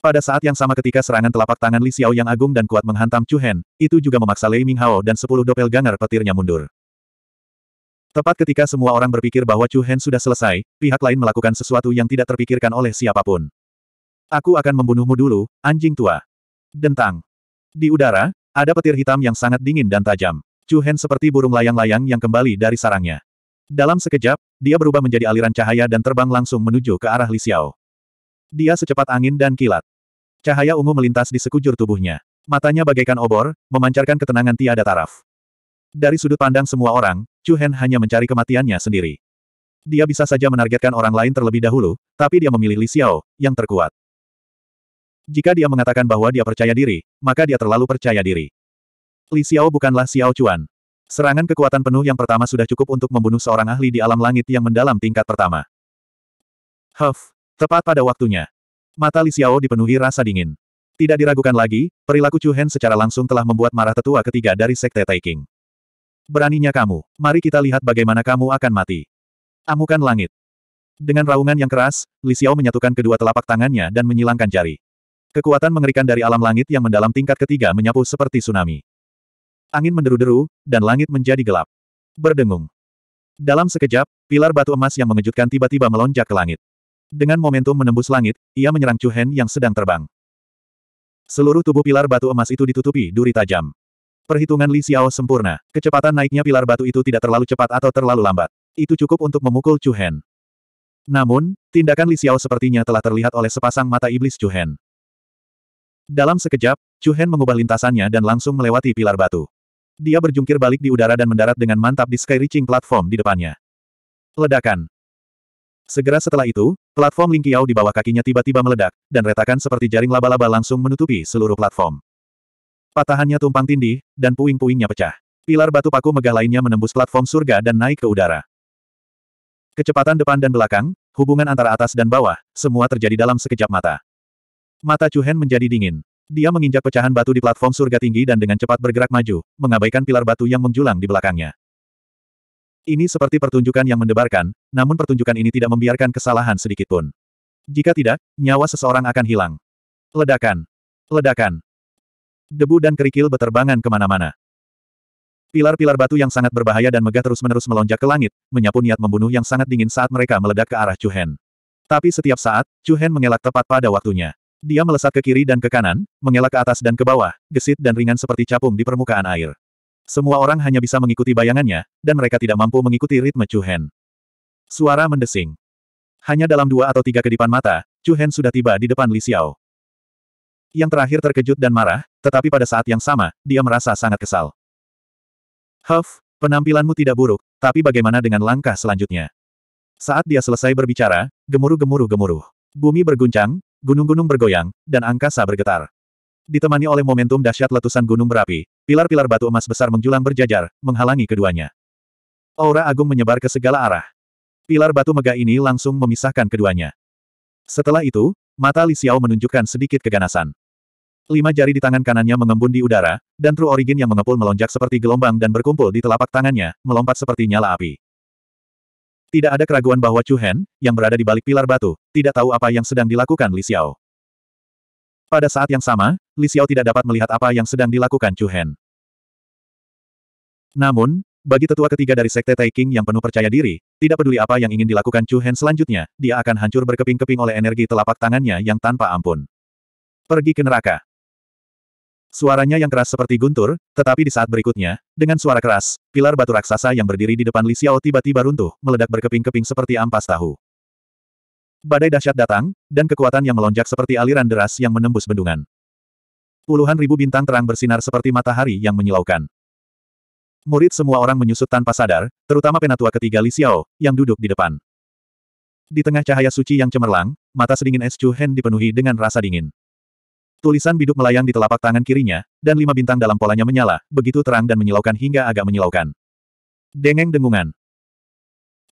Pada saat yang sama ketika serangan telapak tangan Li Xiao yang agung dan kuat menghantam Chu Hen, itu juga memaksa Lei Minghao dan sepuluh ganger petirnya mundur. Tepat ketika semua orang berpikir bahwa Chu Hen sudah selesai, pihak lain melakukan sesuatu yang tidak terpikirkan oleh siapapun. Aku akan membunuhmu dulu, anjing tua. Dentang. Di udara, ada petir hitam yang sangat dingin dan tajam. Chu Hen seperti burung layang-layang yang kembali dari sarangnya. Dalam sekejap, dia berubah menjadi aliran cahaya dan terbang langsung menuju ke arah Li Xiao. Dia secepat angin dan kilat. Cahaya ungu melintas di sekujur tubuhnya. Matanya bagaikan obor, memancarkan ketenangan tiada taraf. Dari sudut pandang semua orang, Chu Hen hanya mencari kematiannya sendiri. Dia bisa saja menargetkan orang lain terlebih dahulu, tapi dia memilih Li Xiao, yang terkuat. Jika dia mengatakan bahwa dia percaya diri, maka dia terlalu percaya diri. Li Xiao bukanlah Xiao Chuan. Serangan kekuatan penuh yang pertama sudah cukup untuk membunuh seorang ahli di alam langit yang mendalam tingkat pertama. Huff, tepat pada waktunya. Mata Li Xiao dipenuhi rasa dingin. Tidak diragukan lagi, perilaku Chu Hen secara langsung telah membuat marah tetua ketiga dari Sekte Taiking. Beraninya kamu, mari kita lihat bagaimana kamu akan mati. Amukan langit. Dengan raungan yang keras, Li Xiao menyatukan kedua telapak tangannya dan menyilangkan jari. Kekuatan mengerikan dari alam langit yang mendalam tingkat ketiga menyapu seperti tsunami. Angin menderu-deru, dan langit menjadi gelap. Berdengung. Dalam sekejap, pilar batu emas yang mengejutkan tiba-tiba melonjak ke langit. Dengan momentum menembus langit, ia menyerang Chu Hen yang sedang terbang. Seluruh tubuh pilar batu emas itu ditutupi duri tajam. Perhitungan Li Xiao sempurna. Kecepatan naiknya pilar batu itu tidak terlalu cepat atau terlalu lambat. Itu cukup untuk memukul Chu Hen. Namun, tindakan Li Xiao sepertinya telah terlihat oleh sepasang mata iblis Chu Hen. Dalam sekejap, Chu Hen mengubah lintasannya dan langsung melewati pilar batu. Dia berjungkir balik di udara dan mendarat dengan mantap di sky reaching platform di depannya. Ledakan. Segera setelah itu, Platform Qiao di bawah kakinya tiba-tiba meledak, dan retakan seperti jaring laba-laba langsung menutupi seluruh platform. Patahannya tumpang tindih, dan puing-puingnya pecah. Pilar batu paku megah lainnya menembus platform surga dan naik ke udara. Kecepatan depan dan belakang, hubungan antara atas dan bawah, semua terjadi dalam sekejap mata. Mata Cuhen menjadi dingin. Dia menginjak pecahan batu di platform surga tinggi dan dengan cepat bergerak maju, mengabaikan pilar batu yang menjulang di belakangnya. Ini seperti pertunjukan yang mendebarkan, namun pertunjukan ini tidak membiarkan kesalahan sedikit pun. Jika tidak, nyawa seseorang akan hilang. Ledakan. Ledakan. Debu dan kerikil beterbangan kemana-mana. Pilar-pilar batu yang sangat berbahaya dan megah terus-menerus melonjak ke langit, menyapu niat membunuh yang sangat dingin saat mereka meledak ke arah Chuhen. Tapi setiap saat, Chuhen mengelak tepat pada waktunya. Dia melesat ke kiri dan ke kanan, mengelak ke atas dan ke bawah, gesit dan ringan seperti capung di permukaan air. Semua orang hanya bisa mengikuti bayangannya, dan mereka tidak mampu mengikuti ritme Chu Hen. Suara mendesing. Hanya dalam dua atau tiga kedipan mata, Chu Hen sudah tiba di depan Li Xiao. Yang terakhir terkejut dan marah, tetapi pada saat yang sama, dia merasa sangat kesal. Huff, penampilanmu tidak buruk, tapi bagaimana dengan langkah selanjutnya? Saat dia selesai berbicara, gemuruh-gemuruh-gemuruh. Bumi berguncang, gunung-gunung bergoyang, dan angkasa bergetar. Ditemani oleh momentum dahsyat letusan gunung berapi, Pilar-pilar batu emas besar menjulang berjajar, menghalangi keduanya. Aura agung menyebar ke segala arah. Pilar batu megah ini langsung memisahkan keduanya. Setelah itu, mata Li Xiao menunjukkan sedikit keganasan. Lima jari di tangan kanannya mengembun di udara, dan True Origin yang mengepul melonjak seperti gelombang dan berkumpul di telapak tangannya, melompat seperti nyala api. Tidak ada keraguan bahwa Chu Hen, yang berada di balik pilar batu, tidak tahu apa yang sedang dilakukan Li Xiao. Pada saat yang sama, Li Xiao tidak dapat melihat apa yang sedang dilakukan Chu Hen. Namun, bagi tetua ketiga dari Sekte Taiking yang penuh percaya diri, tidak peduli apa yang ingin dilakukan Chu Hen selanjutnya, dia akan hancur berkeping-keping oleh energi telapak tangannya yang tanpa ampun. Pergi ke neraka. Suaranya yang keras seperti guntur, tetapi di saat berikutnya, dengan suara keras, pilar batu raksasa yang berdiri di depan Li Xiao tiba-tiba runtuh, meledak berkeping-keping seperti ampas tahu. Badai dahsyat datang, dan kekuatan yang melonjak seperti aliran deras yang menembus bendungan. Puluhan ribu bintang terang bersinar seperti matahari yang menyilaukan. Murid semua orang menyusut tanpa sadar, terutama penatua ketiga Li Xiao, yang duduk di depan. Di tengah cahaya suci yang cemerlang, mata sedingin Es Chu Hen dipenuhi dengan rasa dingin. Tulisan biduk melayang di telapak tangan kirinya, dan lima bintang dalam polanya menyala, begitu terang dan menyilaukan hingga agak menyilaukan. Dengeng dengungan.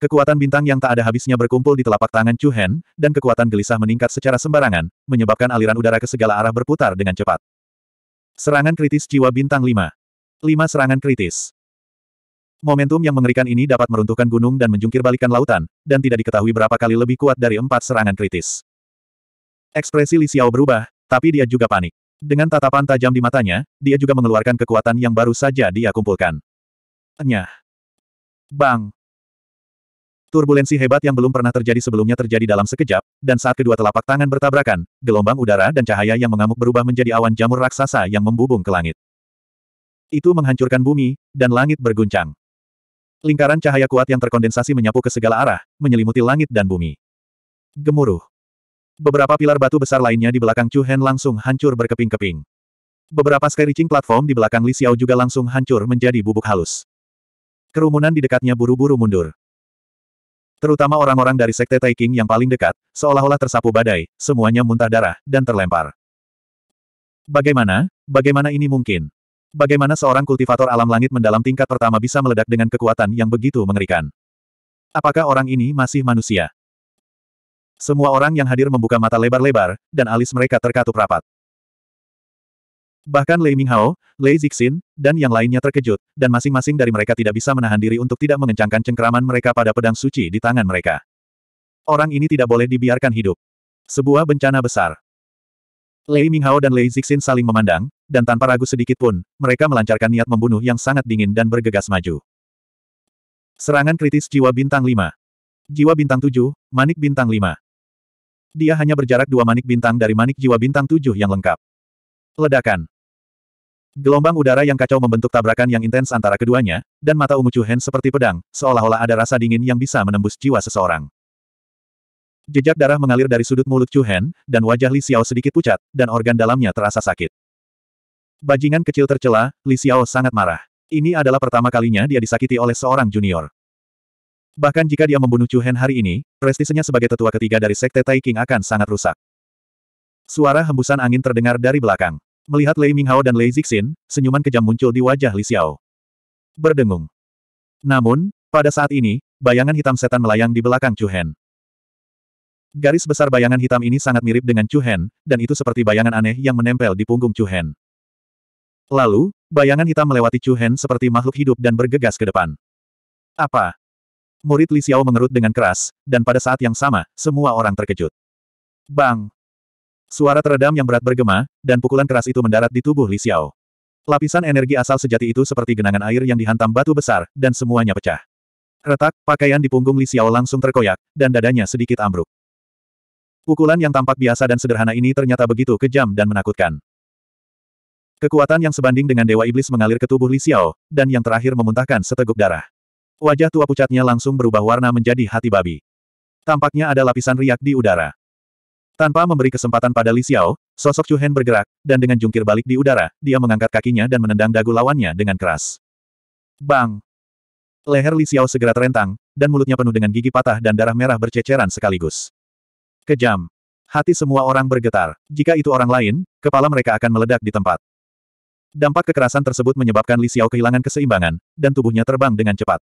Kekuatan bintang yang tak ada habisnya berkumpul di telapak tangan Chu Hen, dan kekuatan gelisah meningkat secara sembarangan, menyebabkan aliran udara ke segala arah berputar dengan cepat. Serangan kritis jiwa bintang 5. 5 serangan kritis. Momentum yang mengerikan ini dapat meruntuhkan gunung dan menjungkir lautan, dan tidak diketahui berapa kali lebih kuat dari empat serangan kritis. Ekspresi Li Xiao berubah, tapi dia juga panik. Dengan tatapan tajam di matanya, dia juga mengeluarkan kekuatan yang baru saja dia kumpulkan. Enyah, Bang. Turbulensi hebat yang belum pernah terjadi sebelumnya terjadi dalam sekejap, dan saat kedua telapak tangan bertabrakan, gelombang udara dan cahaya yang mengamuk berubah menjadi awan jamur raksasa yang membubung ke langit. Itu menghancurkan bumi, dan langit berguncang. Lingkaran cahaya kuat yang terkondensasi menyapu ke segala arah, menyelimuti langit dan bumi. Gemuruh. Beberapa pilar batu besar lainnya di belakang Chu Hen langsung hancur berkeping-keping. Beberapa sky-reaching platform di belakang Li Xiao juga langsung hancur menjadi bubuk halus. Kerumunan di dekatnya buru-buru mundur. Terutama orang-orang dari Sekte Taiking yang paling dekat, seolah-olah tersapu badai, semuanya muntah darah, dan terlempar. Bagaimana, bagaimana ini mungkin? Bagaimana seorang kultivator alam langit mendalam tingkat pertama bisa meledak dengan kekuatan yang begitu mengerikan? Apakah orang ini masih manusia? Semua orang yang hadir membuka mata lebar-lebar, dan alis mereka terkatup rapat. Bahkan Lei Minghao, Lei Zixin, dan yang lainnya terkejut, dan masing-masing dari mereka tidak bisa menahan diri untuk tidak mengencangkan cengkeraman mereka pada pedang suci di tangan mereka. Orang ini tidak boleh dibiarkan hidup. Sebuah bencana besar. Lei Minghao dan Lei Zixin saling memandang, dan tanpa ragu sedikit pun, mereka melancarkan niat membunuh yang sangat dingin dan bergegas maju. Serangan kritis jiwa bintang 5. Jiwa bintang 7, manik bintang 5. Dia hanya berjarak dua manik bintang dari manik jiwa bintang 7 yang lengkap. Ledakan. Gelombang udara yang kacau membentuk tabrakan yang intens antara keduanya, dan mata Ungu Chu Hen seperti pedang, seolah-olah ada rasa dingin yang bisa menembus jiwa seseorang. Jejak darah mengalir dari sudut mulut Chu Hen, dan wajah Li Xiao sedikit pucat, dan organ dalamnya terasa sakit. Bajingan kecil tercela, Li Xiao sangat marah. Ini adalah pertama kalinya dia disakiti oleh seorang junior. Bahkan jika dia membunuh Chu Hen hari ini, prestisenya sebagai tetua ketiga dari Sekte Tai King akan sangat rusak. Suara hembusan angin terdengar dari belakang. Melihat Lei Minghao dan Lei Zixin, senyuman kejam muncul di wajah Li Xiao. Berdengung. Namun, pada saat ini, bayangan hitam setan melayang di belakang Chu Hen. Garis besar bayangan hitam ini sangat mirip dengan Chu Hen, dan itu seperti bayangan aneh yang menempel di punggung Chu Hen. Lalu, bayangan hitam melewati Chu Hen seperti makhluk hidup dan bergegas ke depan. Apa? Murid Li Xiao mengerut dengan keras, dan pada saat yang sama, semua orang terkejut. Bang! Suara teredam yang berat bergema, dan pukulan keras itu mendarat di tubuh Li Xiao. Lapisan energi asal sejati itu seperti genangan air yang dihantam batu besar, dan semuanya pecah. Retak, pakaian di punggung Li Xiao langsung terkoyak, dan dadanya sedikit ambruk. Pukulan yang tampak biasa dan sederhana ini ternyata begitu kejam dan menakutkan. Kekuatan yang sebanding dengan Dewa Iblis mengalir ke tubuh Li Xiao, dan yang terakhir memuntahkan seteguk darah. Wajah tua pucatnya langsung berubah warna menjadi hati babi. Tampaknya ada lapisan riak di udara. Tanpa memberi kesempatan pada Li Xiao, sosok Chu Hen bergerak, dan dengan jungkir balik di udara, dia mengangkat kakinya dan menendang dagu lawannya dengan keras. Bang! Leher Li Xiao segera terentang, dan mulutnya penuh dengan gigi patah dan darah merah berceceran sekaligus. Kejam. Hati semua orang bergetar. Jika itu orang lain, kepala mereka akan meledak di tempat. Dampak kekerasan tersebut menyebabkan Li Xiao kehilangan keseimbangan, dan tubuhnya terbang dengan cepat.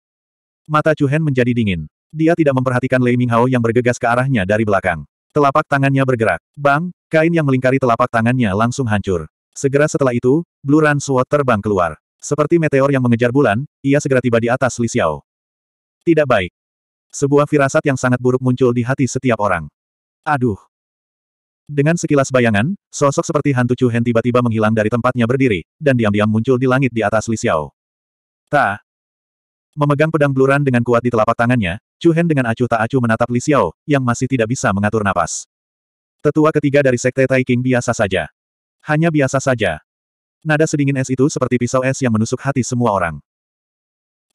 Mata Chu Han menjadi dingin. Dia tidak memperhatikan Lei Minghao yang bergegas ke arahnya dari belakang. Telapak tangannya bergerak. Bang, kain yang melingkari telapak tangannya langsung hancur. Segera setelah itu, Blue Run Sword terbang keluar. Seperti meteor yang mengejar bulan, ia segera tiba di atas Li Xiao. Tidak baik. Sebuah firasat yang sangat buruk muncul di hati setiap orang. Aduh. Dengan sekilas bayangan, sosok seperti hantu Chu Hen tiba-tiba menghilang dari tempatnya berdiri, dan diam-diam muncul di langit di atas Li Xiao. Ta. Memegang pedang bluran dengan kuat di telapak tangannya, Chu Hen dengan acuh tak acuh menatap Li Xiao, yang masih tidak bisa mengatur napas. Tetua ketiga dari Sekte Taiking biasa saja. Hanya biasa saja. Nada sedingin es itu seperti pisau es yang menusuk hati semua orang.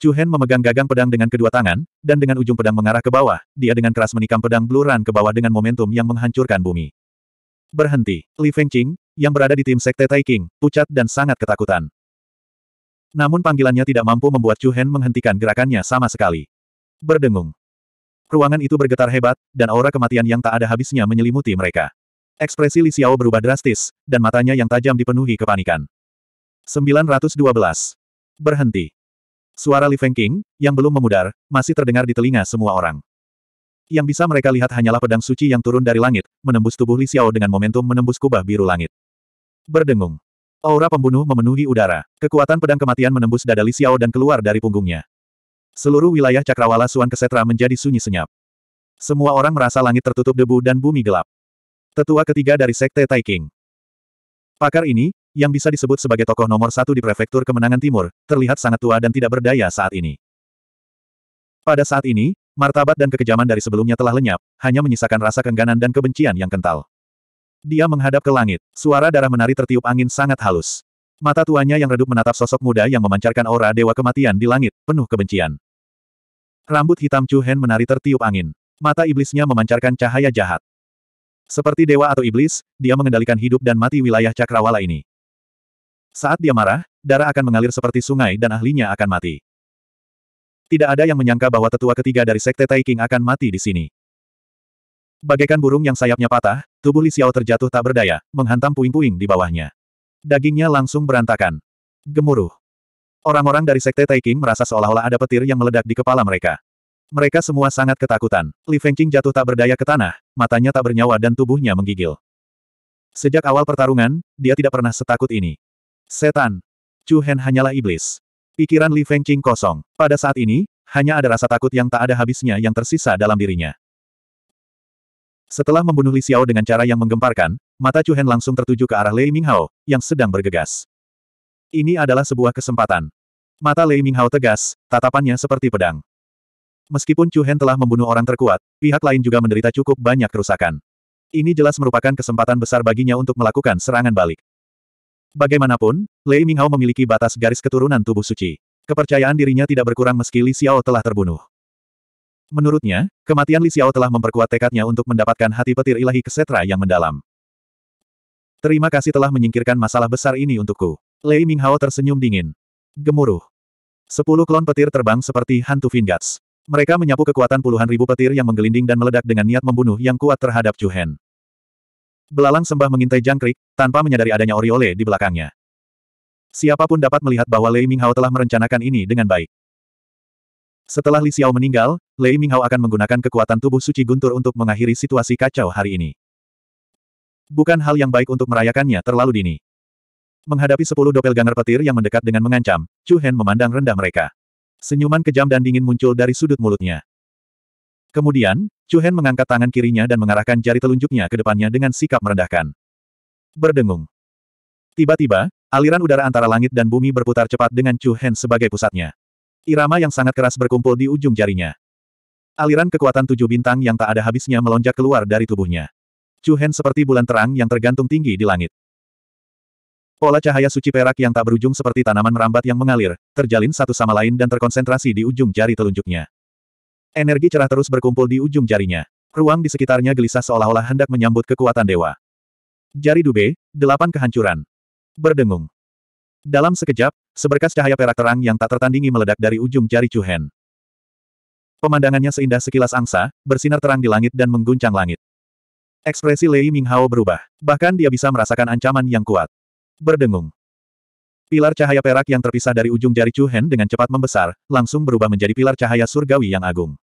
Chu Hen memegang gagang pedang dengan kedua tangan, dan dengan ujung pedang mengarah ke bawah, dia dengan keras menikam pedang Blue Run ke bawah dengan momentum yang menghancurkan bumi. Berhenti, Li Fengqing, yang berada di tim Sekte Taiking, pucat dan sangat ketakutan. Namun panggilannya tidak mampu membuat Chu Hen menghentikan gerakannya sama sekali. Berdengung. Ruangan itu bergetar hebat, dan aura kematian yang tak ada habisnya menyelimuti mereka. Ekspresi Li Xiao berubah drastis, dan matanya yang tajam dipenuhi kepanikan. 912. Berhenti. Suara Li Feng King, yang belum memudar, masih terdengar di telinga semua orang. Yang bisa mereka lihat hanyalah pedang suci yang turun dari langit, menembus tubuh Li Xiao dengan momentum menembus kubah biru langit. Berdengung. Aura pembunuh memenuhi udara. Kekuatan pedang kematian menembus dada Li Xiao dan keluar dari punggungnya. Seluruh wilayah cakrawala Suan Kesetra menjadi sunyi senyap. Semua orang merasa langit tertutup debu dan bumi gelap. Tetua ketiga dari Sekte Taiking. Pakar ini, yang bisa disebut sebagai tokoh nomor satu di prefektur kemenangan timur, terlihat sangat tua dan tidak berdaya saat ini. Pada saat ini, martabat dan kekejaman dari sebelumnya telah lenyap, hanya menyisakan rasa kengganan dan kebencian yang kental. Dia menghadap ke langit, suara darah menari tertiup angin sangat halus. Mata tuanya yang redup menatap sosok muda yang memancarkan aura dewa kematian di langit, penuh kebencian. Rambut hitam Chu Hen menari tertiup angin. Mata iblisnya memancarkan cahaya jahat. Seperti dewa atau iblis, dia mengendalikan hidup dan mati wilayah cakrawala ini. Saat dia marah, darah akan mengalir seperti sungai dan ahlinya akan mati. Tidak ada yang menyangka bahwa tetua ketiga dari Sekte Taiking akan mati di sini. Bagaikan burung yang sayapnya patah, tubuh Li Xiao terjatuh tak berdaya, menghantam puing-puing di bawahnya. Dagingnya langsung berantakan. Gemuruh. Orang-orang dari Sekte Taiking merasa seolah-olah ada petir yang meledak di kepala mereka. Mereka semua sangat ketakutan. Li Fengqing jatuh tak berdaya ke tanah, matanya tak bernyawa dan tubuhnya menggigil. Sejak awal pertarungan, dia tidak pernah setakut ini. Setan! Chu Hen hanyalah iblis. Pikiran Li Fengqing kosong. Pada saat ini, hanya ada rasa takut yang tak ada habisnya yang tersisa dalam dirinya. Setelah membunuh Li Xiao dengan cara yang menggemparkan, mata Chu Hen langsung tertuju ke arah Lei Minghao, yang sedang bergegas. Ini adalah sebuah kesempatan. Mata Lei Minghao tegas, tatapannya seperti pedang. Meskipun Chu Hen telah membunuh orang terkuat, pihak lain juga menderita cukup banyak kerusakan. Ini jelas merupakan kesempatan besar baginya untuk melakukan serangan balik. Bagaimanapun, Lei Minghao memiliki batas garis keturunan tubuh suci. Kepercayaan dirinya tidak berkurang meski Li Xiao telah terbunuh. Menurutnya, kematian Li Xiao telah memperkuat tekadnya untuk mendapatkan hati petir ilahi kesetra yang mendalam. Terima kasih telah menyingkirkan masalah besar ini untukku. Lei Minghao tersenyum dingin. Gemuruh. Sepuluh klon petir terbang seperti hantu Vingats. Mereka menyapu kekuatan puluhan ribu petir yang menggelinding dan meledak dengan niat membunuh yang kuat terhadap Chu Hen. Belalang sembah mengintai jangkrik, tanpa menyadari adanya Oriole di belakangnya. Siapapun dapat melihat bahwa Lei Minghao telah merencanakan ini dengan baik. Setelah Li Xiao meninggal, Lei Minghao akan menggunakan kekuatan tubuh suci guntur untuk mengakhiri situasi kacau hari ini. Bukan hal yang baik untuk merayakannya terlalu dini. Menghadapi sepuluh doppelganger petir yang mendekat dengan mengancam, Chu Hen memandang rendah mereka. Senyuman kejam dan dingin muncul dari sudut mulutnya. Kemudian, Chu Hen mengangkat tangan kirinya dan mengarahkan jari telunjuknya ke depannya dengan sikap merendahkan. Berdengung. Tiba-tiba, aliran udara antara langit dan bumi berputar cepat dengan Chu Hen sebagai pusatnya. Irama yang sangat keras berkumpul di ujung jarinya. Aliran kekuatan tujuh bintang yang tak ada habisnya melonjak keluar dari tubuhnya. Chu Hen seperti bulan terang yang tergantung tinggi di langit. Pola cahaya suci perak yang tak berujung seperti tanaman merambat yang mengalir, terjalin satu sama lain dan terkonsentrasi di ujung jari telunjuknya. Energi cerah terus berkumpul di ujung jarinya. Ruang di sekitarnya gelisah seolah-olah hendak menyambut kekuatan dewa. Jari Dube, delapan kehancuran. Berdengung. Dalam sekejap, seberkas cahaya perak terang yang tak tertandingi meledak dari ujung jari Cuhen. Pemandangannya seindah sekilas angsa, bersinar terang di langit dan mengguncang langit. Ekspresi Lei Minghao berubah. Bahkan dia bisa merasakan ancaman yang kuat berdengung. Pilar cahaya perak yang terpisah dari ujung jari Chu Hen dengan cepat membesar, langsung berubah menjadi pilar cahaya surgawi yang agung.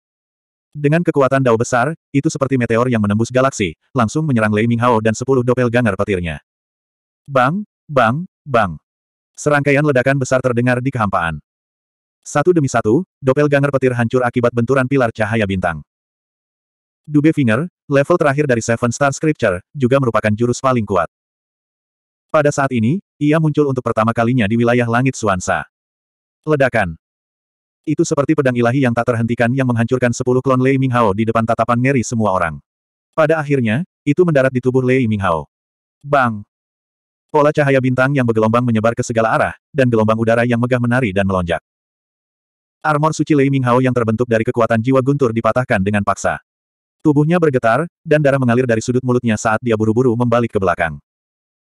Dengan kekuatan dao besar, itu seperti meteor yang menembus galaksi, langsung menyerang Lei Minghao dan sepuluh Dopel doppelganger petirnya. Bang, bang, bang. Serangkaian ledakan besar terdengar di kehampaan. Satu demi satu, Dopel doppelganger petir hancur akibat benturan pilar cahaya bintang. Dube Finger, level terakhir dari Seven Star Scripture, juga merupakan jurus paling kuat. Pada saat ini, ia muncul untuk pertama kalinya di wilayah langit Suansa. Ledakan. Itu seperti pedang ilahi yang tak terhentikan yang menghancurkan sepuluh klon Lei Minghao di depan tatapan ngeri semua orang. Pada akhirnya, itu mendarat di tubuh Lei Minghao. Bang! Pola cahaya bintang yang bergelombang menyebar ke segala arah, dan gelombang udara yang megah menari dan melonjak. Armor suci Lei Minghao yang terbentuk dari kekuatan jiwa guntur dipatahkan dengan paksa. Tubuhnya bergetar, dan darah mengalir dari sudut mulutnya saat dia buru-buru membalik ke belakang.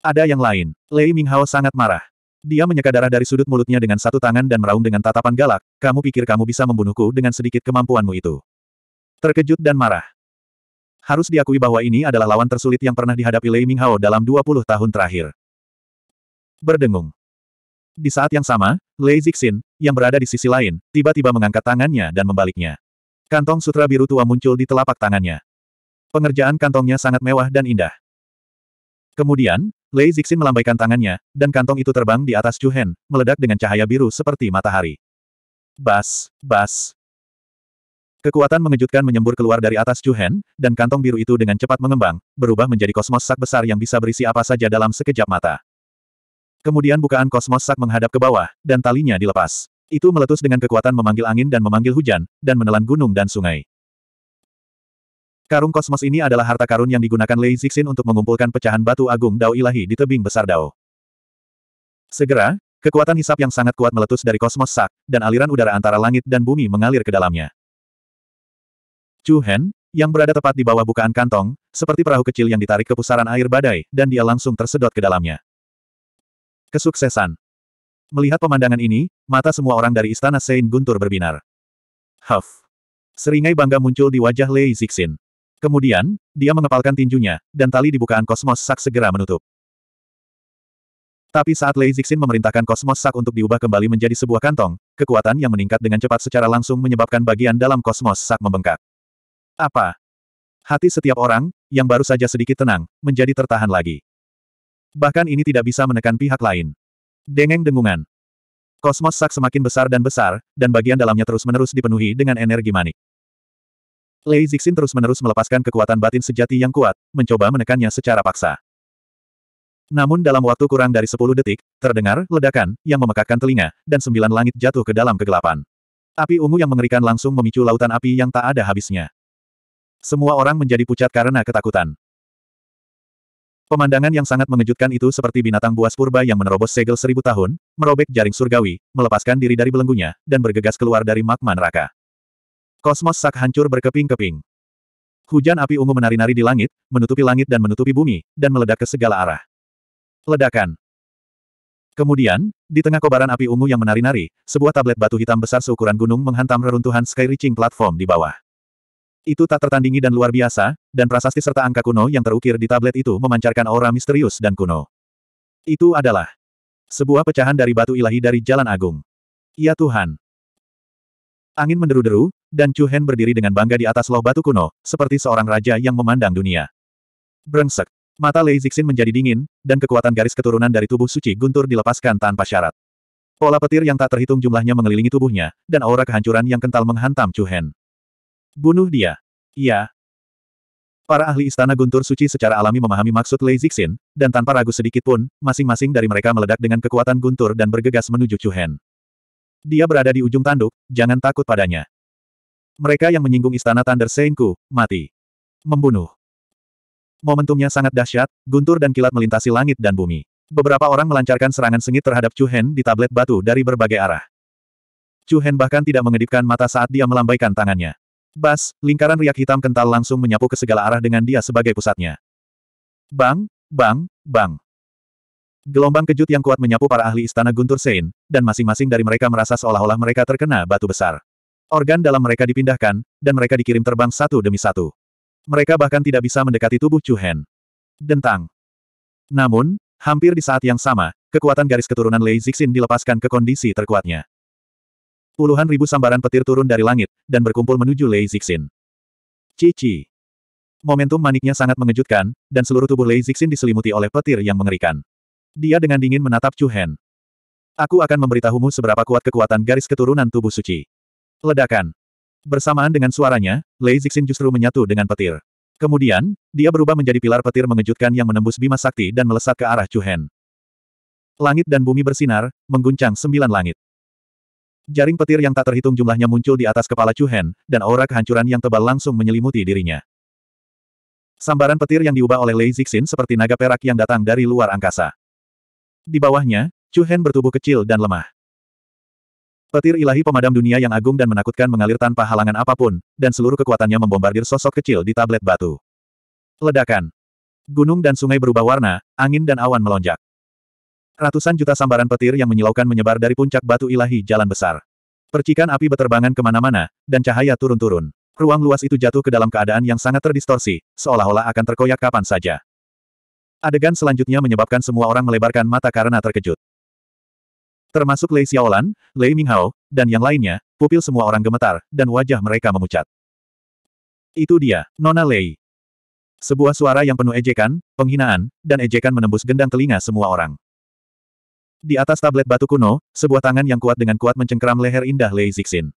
Ada yang lain. Lei Minghao sangat marah. Dia menyeka darah dari sudut mulutnya dengan satu tangan dan meraung dengan tatapan galak, kamu pikir kamu bisa membunuhku dengan sedikit kemampuanmu itu. Terkejut dan marah. Harus diakui bahwa ini adalah lawan tersulit yang pernah dihadapi Lei Minghao dalam 20 tahun terakhir. Berdengung. Di saat yang sama, Lei Zixin, yang berada di sisi lain, tiba-tiba mengangkat tangannya dan membaliknya. Kantong sutra biru tua muncul di telapak tangannya. Pengerjaan kantongnya sangat mewah dan indah. Kemudian, Lei Zixin melambaikan tangannya, dan kantong itu terbang di atas Chu Hen, meledak dengan cahaya biru seperti matahari. Bas, bas. Kekuatan mengejutkan menyembur keluar dari atas Chu Hen, dan kantong biru itu dengan cepat mengembang, berubah menjadi kosmos sak besar yang bisa berisi apa saja dalam sekejap mata. Kemudian bukaan kosmos sak menghadap ke bawah, dan talinya dilepas. Itu meletus dengan kekuatan memanggil angin dan memanggil hujan, dan menelan gunung dan sungai. Karung kosmos ini adalah harta karun yang digunakan Lei Zixin untuk mengumpulkan pecahan batu agung Dao Ilahi di tebing besar Dao. Segera, kekuatan hisap yang sangat kuat meletus dari kosmos sak, dan aliran udara antara langit dan bumi mengalir ke dalamnya. Chu Hen, yang berada tepat di bawah bukaan kantong, seperti perahu kecil yang ditarik ke pusaran air badai, dan dia langsung tersedot ke dalamnya. Kesuksesan. Melihat pemandangan ini, mata semua orang dari istana Sein Guntur berbinar. Huff. Seringai bangga muncul di wajah Lei Zixin. Kemudian, dia mengepalkan tinjunya, dan tali di bukaan kosmos sak segera menutup. Tapi saat Lei Zixin memerintahkan kosmos sak untuk diubah kembali menjadi sebuah kantong, kekuatan yang meningkat dengan cepat secara langsung menyebabkan bagian dalam kosmos sak membengkak. Apa? Hati setiap orang, yang baru saja sedikit tenang, menjadi tertahan lagi. Bahkan ini tidak bisa menekan pihak lain. Dengeng dengungan. Kosmos sak semakin besar dan besar, dan bagian dalamnya terus-menerus dipenuhi dengan energi manik. Lei Zixin terus-menerus melepaskan kekuatan batin sejati yang kuat, mencoba menekannya secara paksa. Namun dalam waktu kurang dari 10 detik, terdengar ledakan yang memekakkan telinga, dan sembilan langit jatuh ke dalam kegelapan. Api ungu yang mengerikan langsung memicu lautan api yang tak ada habisnya. Semua orang menjadi pucat karena ketakutan. Pemandangan yang sangat mengejutkan itu seperti binatang buas purba yang menerobos segel seribu tahun, merobek jaring surgawi, melepaskan diri dari belenggunya, dan bergegas keluar dari magma neraka. Kosmos sak hancur berkeping-keping. Hujan api ungu menari-nari di langit, menutupi langit dan menutupi bumi, dan meledak ke segala arah. Ledakan. Kemudian, di tengah kobaran api ungu yang menari-nari, sebuah tablet batu hitam besar seukuran gunung menghantam reruntuhan sky-reaching platform di bawah. Itu tak tertandingi dan luar biasa, dan prasasti serta angka kuno yang terukir di tablet itu memancarkan aura misterius dan kuno. Itu adalah sebuah pecahan dari batu ilahi dari Jalan Agung. Ya Tuhan. Angin menderu-deru, dan Chu Hen berdiri dengan bangga di atas loh batu kuno, seperti seorang raja yang memandang dunia. Brengsek. Mata Lei Zixin menjadi dingin, dan kekuatan garis keturunan dari tubuh suci guntur dilepaskan tanpa syarat. Pola petir yang tak terhitung jumlahnya mengelilingi tubuhnya, dan aura kehancuran yang kental menghantam Chu Hen. Bunuh dia. Iya. Para ahli istana guntur suci secara alami memahami maksud Lei Zixin, dan tanpa ragu sedikit pun, masing-masing dari mereka meledak dengan kekuatan guntur dan bergegas menuju Chu Hen. Dia berada di ujung tanduk, jangan takut padanya. Mereka yang menyinggung istana Thunder Sainku, mati. Membunuh. Momentumnya sangat dahsyat, guntur dan kilat melintasi langit dan bumi. Beberapa orang melancarkan serangan sengit terhadap Chu Hen di tablet batu dari berbagai arah. Chu Hen bahkan tidak mengedipkan mata saat dia melambaikan tangannya. Bas, lingkaran riak hitam kental langsung menyapu ke segala arah dengan dia sebagai pusatnya. Bang, bang, bang. Gelombang kejut yang kuat menyapu para ahli istana Guntur Sein, dan masing-masing dari mereka merasa seolah-olah mereka terkena batu besar. Organ dalam mereka dipindahkan, dan mereka dikirim terbang satu demi satu. Mereka bahkan tidak bisa mendekati tubuh Chu Hen. Dentang. Namun, hampir di saat yang sama, kekuatan garis keturunan Lei Zixin dilepaskan ke kondisi terkuatnya. Puluhan ribu sambaran petir turun dari langit, dan berkumpul menuju Lei Zixin. Cici. Momentum maniknya sangat mengejutkan, dan seluruh tubuh Lei Zixin diselimuti oleh petir yang mengerikan. Dia dengan dingin menatap Chu Hen. Aku akan memberitahumu seberapa kuat kekuatan garis keturunan tubuh suci. Ledakan. Bersamaan dengan suaranya, Lei Zixin justru menyatu dengan petir. Kemudian, dia berubah menjadi pilar petir mengejutkan yang menembus bima sakti dan melesat ke arah Chu Hen. Langit dan bumi bersinar, mengguncang sembilan langit. Jaring petir yang tak terhitung jumlahnya muncul di atas kepala Chu Hen, dan aura kehancuran yang tebal langsung menyelimuti dirinya. Sambaran petir yang diubah oleh Lei Zixin seperti naga perak yang datang dari luar angkasa. Di bawahnya, Chu Hen bertubuh kecil dan lemah. Petir ilahi pemadam dunia yang agung dan menakutkan mengalir tanpa halangan apapun, dan seluruh kekuatannya membombardir sosok kecil di tablet batu. Ledakan. Gunung dan sungai berubah warna, angin dan awan melonjak. Ratusan juta sambaran petir yang menyilaukan menyebar dari puncak batu ilahi jalan besar. Percikan api beterbangan kemana-mana, dan cahaya turun-turun. Ruang luas itu jatuh ke dalam keadaan yang sangat terdistorsi, seolah-olah akan terkoyak kapan saja. Adegan selanjutnya menyebabkan semua orang melebarkan mata karena terkejut. Termasuk Lei Xiaolan, Lei Minghao, dan yang lainnya, pupil semua orang gemetar, dan wajah mereka memucat. Itu dia, Nona Lei. Sebuah suara yang penuh ejekan, penghinaan, dan ejekan menembus gendang telinga semua orang. Di atas tablet batu kuno, sebuah tangan yang kuat dengan kuat mencengkeram leher indah Lei Zixin.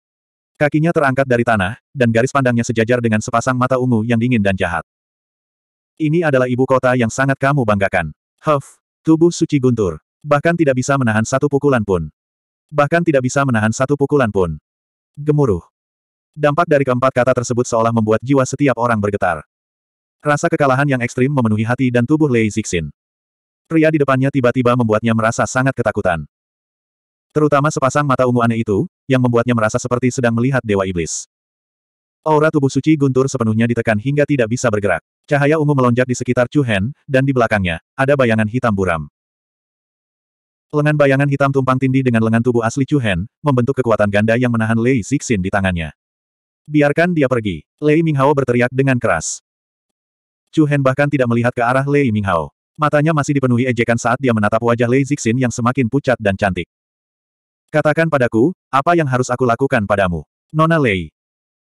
Kakinya terangkat dari tanah, dan garis pandangnya sejajar dengan sepasang mata ungu yang dingin dan jahat. Ini adalah ibu kota yang sangat kamu banggakan. Huff, tubuh suci guntur. Bahkan tidak bisa menahan satu pukulan pun. Bahkan tidak bisa menahan satu pukulan pun. Gemuruh. Dampak dari keempat kata tersebut seolah membuat jiwa setiap orang bergetar. Rasa kekalahan yang ekstrim memenuhi hati dan tubuh Lei Zixin. Pria di depannya tiba-tiba membuatnya merasa sangat ketakutan. Terutama sepasang mata ungu aneh itu, yang membuatnya merasa seperti sedang melihat Dewa Iblis. Aura tubuh suci guntur sepenuhnya ditekan hingga tidak bisa bergerak. Cahaya ungu melonjak di sekitar Chu Hen, dan di belakangnya, ada bayangan hitam buram. Lengan bayangan hitam tumpang tindih dengan lengan tubuh asli Chu Hen, membentuk kekuatan ganda yang menahan Lei Zixin di tangannya. Biarkan dia pergi. Lei Minghao berteriak dengan keras. Chu Hen bahkan tidak melihat ke arah Lei Minghao. Matanya masih dipenuhi ejekan saat dia menatap wajah Lei Zixin yang semakin pucat dan cantik. Katakan padaku, apa yang harus aku lakukan padamu? Nona Lei.